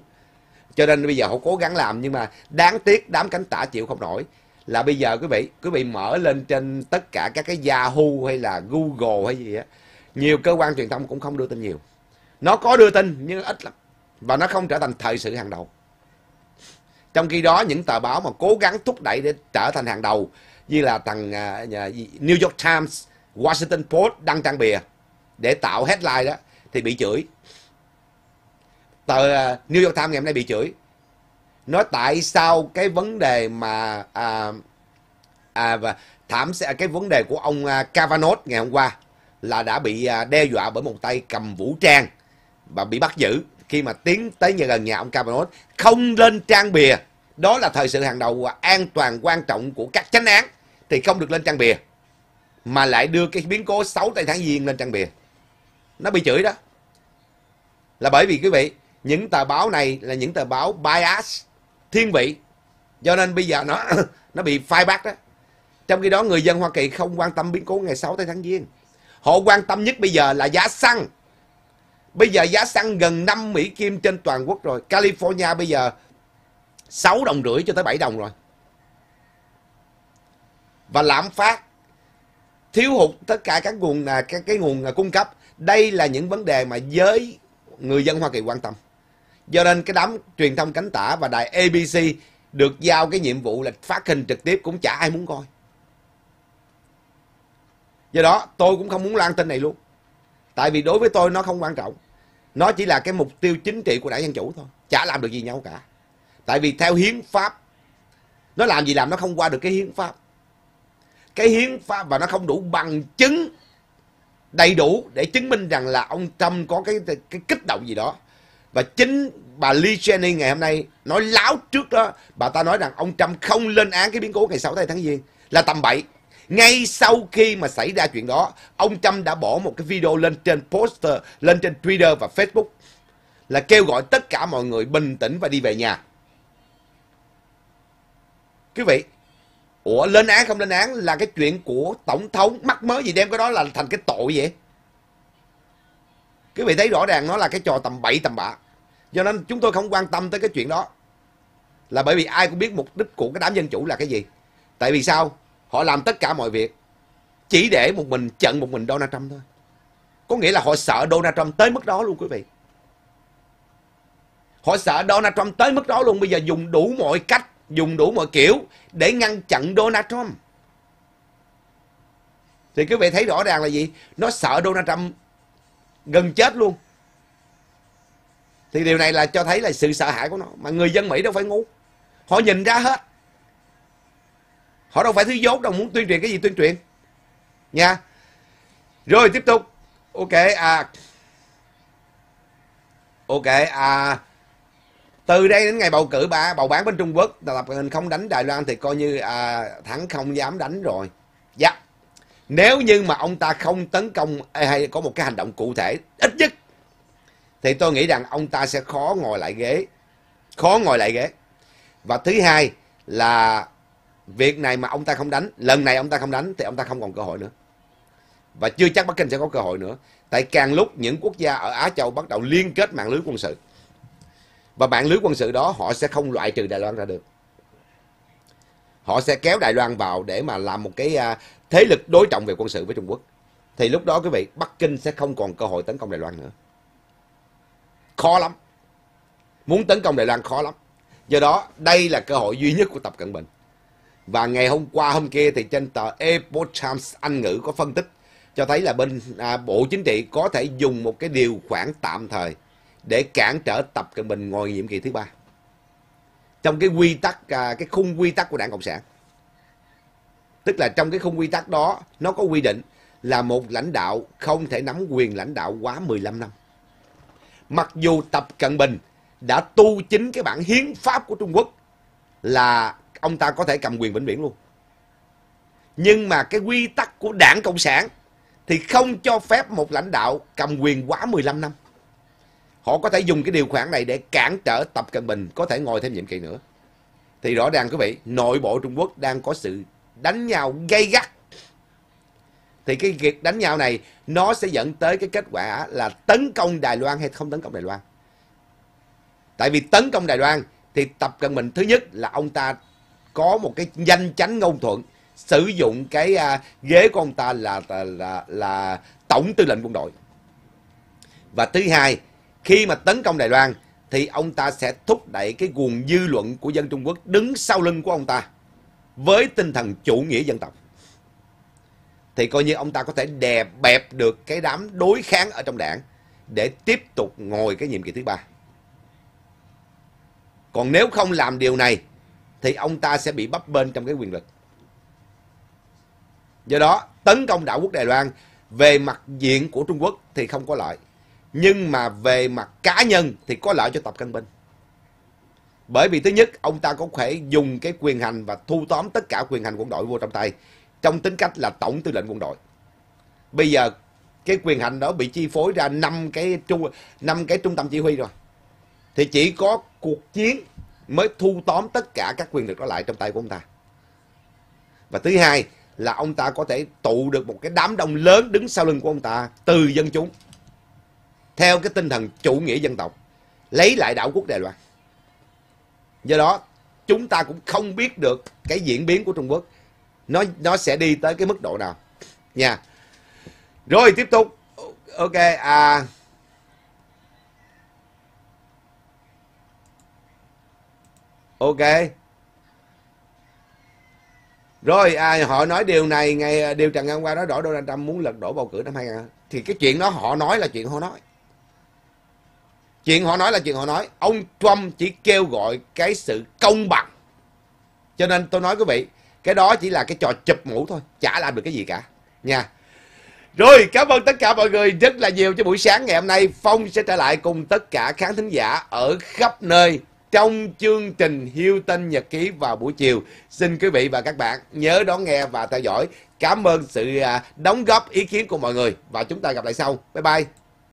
Cho nên bây giờ họ cố gắng làm nhưng mà đáng tiếc đám cánh tả chịu không nổi là bây giờ quý vị quý vị mở lên trên tất cả các cái Yahoo hay là Google hay gì á, nhiều cơ quan truyền thông cũng không đưa tin nhiều. Nó có đưa tin nhưng ít lắm và nó không trở thành thời sự hàng đầu trong khi đó những tờ báo mà cố gắng thúc đẩy để trở thành hàng đầu như là thằng à, New York Times, Washington Post đăng trang bìa để tạo headline đó thì bị chửi. Tờ à, New York Times ngày hôm nay bị chửi. Nói tại sao cái vấn đề mà à, à, và thảm sẽ cái vấn đề của ông à, Kavanaugh ngày hôm qua là đã bị đe dọa bởi một tay cầm vũ trang và bị bắt giữ khi mà tiến tới nhà gần nhà ông Cameron không lên trang bìa đó là thời sự hàng đầu và an toàn quan trọng của các chánh án thì không được lên trang bìa mà lại đưa cái biến cố 6 tây tháng giêng lên trang bìa nó bị chửi đó là bởi vì quý vị những tờ báo này là những tờ báo bias thiên vị cho nên bây giờ nó nó bị phai bác đó trong khi đó người dân Hoa Kỳ không quan tâm biến cố ngày 6 tây tháng giêng họ quan tâm nhất bây giờ là giá xăng Bây giờ giá xăng gần 5 Mỹ Kim trên toàn quốc rồi. California bây giờ 6 đồng rưỡi cho tới 7 đồng rồi. Và lạm phát thiếu hụt tất cả các nguồn là các cái nguồn à, cung cấp. Đây là những vấn đề mà giới người dân Hoa Kỳ quan tâm. Do nên cái đám truyền thông cánh tả và đài ABC được giao cái nhiệm vụ là phát hình trực tiếp cũng chả ai muốn coi. Do đó tôi cũng không muốn lan tin này luôn tại vì đối với tôi nó không quan trọng nó chỉ là cái mục tiêu chính trị của đảng dân chủ thôi chả làm được gì nhau cả tại vì theo hiến pháp nó làm gì làm nó không qua được cái hiến pháp cái hiến pháp và nó không đủ bằng chứng đầy đủ để chứng minh rằng là ông Trump có cái cái kích động gì đó và chính bà Lee Cheney ngày hôm nay nói láo trước đó bà ta nói rằng ông Trump không lên án cái biến cố ngày 6 tháng giêng là tầm bậy ngay sau khi mà xảy ra chuyện đó ông trump đã bỏ một cái video lên trên poster lên trên twitter và facebook là kêu gọi tất cả mọi người bình tĩnh và đi về nhà quý vị ủa lên án không lên án là cái chuyện của tổng thống mắc mới gì đem cái đó là thành cái tội vậy quý vị thấy rõ ràng nó là cái trò tầm bậy tầm bạ do nên chúng tôi không quan tâm tới cái chuyện đó là bởi vì ai cũng biết mục đích của cái đám dân chủ là cái gì tại vì sao Họ làm tất cả mọi việc chỉ để một mình chặn một mình Donald Trump thôi. Có nghĩa là họ sợ Donald Trump tới mức đó luôn quý vị. Họ sợ Donald Trump tới mức đó luôn. Bây giờ dùng đủ mọi cách, dùng đủ mọi kiểu để ngăn chặn Donald Trump. Thì quý vị thấy rõ ràng là gì? Nó sợ Donald Trump gần chết luôn. Thì điều này là cho thấy là sự sợ hãi của nó. Mà người dân Mỹ đâu phải ngu. Họ nhìn ra hết họ đâu phải thứ dốt đâu muốn tuyên truyền cái gì tuyên truyền nha rồi tiếp tục ok à ok à từ đây đến ngày bầu cử bà bầu bán bên Trung Quốc tập cận không đánh Đài Loan thì coi như à, thẳng không dám đánh rồi dạ nếu như mà ông ta không tấn công à, hay có một cái hành động cụ thể ít nhất thì tôi nghĩ rằng ông ta sẽ khó ngồi lại ghế khó ngồi lại ghế và thứ hai là việc này mà ông ta không đánh lần này ông ta không đánh thì ông ta không còn cơ hội nữa và chưa chắc Bắc Kinh sẽ có cơ hội nữa tại càng lúc những quốc gia ở Á Châu bắt đầu liên kết mạng lưới quân sự và mạng lưới quân sự đó họ sẽ không loại trừ Đài Loan ra được họ sẽ kéo Đài Loan vào để mà làm một cái à, thế lực đối trọng về quân sự với Trung Quốc thì lúc đó quý vị Bắc Kinh sẽ không còn cơ hội tấn công Đài Loan nữa khó lắm muốn tấn công Đài Loan khó lắm do đó đây là cơ hội duy nhất của Tập Cận Bình và ngày hôm qua hôm kia thì trên tờ Epoch Times Anh ngữ có phân tích cho thấy là bên à, Bộ Chính trị có thể dùng một cái điều khoản tạm thời để cản trở Tập Cận Bình ngồi nhiệm kỳ thứ ba. Trong cái quy tắc, à, cái khung quy tắc của Đảng Cộng sản. Tức là trong cái khung quy tắc đó nó có quy định là một lãnh đạo không thể nắm quyền lãnh đạo quá 15 năm. Mặc dù Tập Cận Bình đã tu chính cái bản hiến pháp của Trung Quốc là ông ta có thể cầm quyền vĩnh viễn luôn nhưng mà cái quy tắc của đảng cộng sản thì không cho phép một lãnh đạo cầm quyền quá 15 năm họ có thể dùng cái điều khoản này để cản trở tập cận bình có thể ngồi thêm nhiệm kỳ nữa thì rõ ràng quý vị nội bộ trung quốc đang có sự đánh nhau gay gắt thì cái việc đánh nhau này nó sẽ dẫn tới cái kết quả là tấn công đài loan hay không tấn công đài loan tại vì tấn công đài loan thì tập cận bình thứ nhất là ông ta có một cái danh chánh ngôn thuận sử dụng cái à, ghế của ông ta là, là là là tổng tư lệnh quân đội và thứ hai khi mà tấn công Đài Loan thì ông ta sẽ thúc đẩy cái nguồn dư luận của dân Trung Quốc đứng sau lưng của ông ta với tinh thần chủ nghĩa dân tộc thì coi như ông ta có thể đè bẹp được cái đám đối kháng ở trong đảng để tiếp tục ngồi cái nhiệm kỳ thứ ba còn nếu không làm điều này thì ông ta sẽ bị bấp bên trong cái quyền lực. Do đó, tấn công đảo quốc Đài Loan về mặt diện của Trung Quốc thì không có lợi. Nhưng mà về mặt cá nhân thì có lợi cho Tập Cận Bình. Bởi vì thứ nhất, ông ta có thể dùng cái quyền hành và thu tóm tất cả quyền hành quân đội vô trong tay. Trong tính cách là tổng tư lệnh quân đội. Bây giờ cái quyền hành đó bị chi phối ra năm cái trung năm cái trung tâm chỉ huy rồi. Thì chỉ có cuộc chiến mới thu tóm tất cả các quyền lực đó lại trong tay của ông ta và thứ hai là ông ta có thể tụ được một cái đám đông lớn đứng sau lưng của ông ta từ dân chúng theo cái tinh thần chủ nghĩa dân tộc lấy lại đảo quốc Đài Loan do đó chúng ta cũng không biết được cái diễn biến của Trung Quốc nó nó sẽ đi tới cái mức độ nào nha rồi tiếp tục ok à ok rồi à, họ nói điều này ngày à, điều trần ngang qua nói rõ Donald Trump muốn lật đổ bầu cử năm 2000 thì cái chuyện đó họ nói là chuyện họ nói chuyện họ nói là chuyện họ nói ông Trump chỉ kêu gọi cái sự công bằng cho nên tôi nói quý vị cái đó chỉ là cái trò chụp mũ thôi chả làm được cái gì cả nha rồi cảm ơn tất cả mọi người rất là nhiều cho buổi sáng ngày hôm nay phong sẽ trở lại cùng tất cả khán thính giả ở khắp nơi trong chương trình Tinh Nhật Ký vào buổi chiều. Xin quý vị và các bạn nhớ đón nghe và theo dõi. Cảm ơn sự à, đóng góp ý kiến của mọi người và chúng ta gặp lại sau. Bye bye.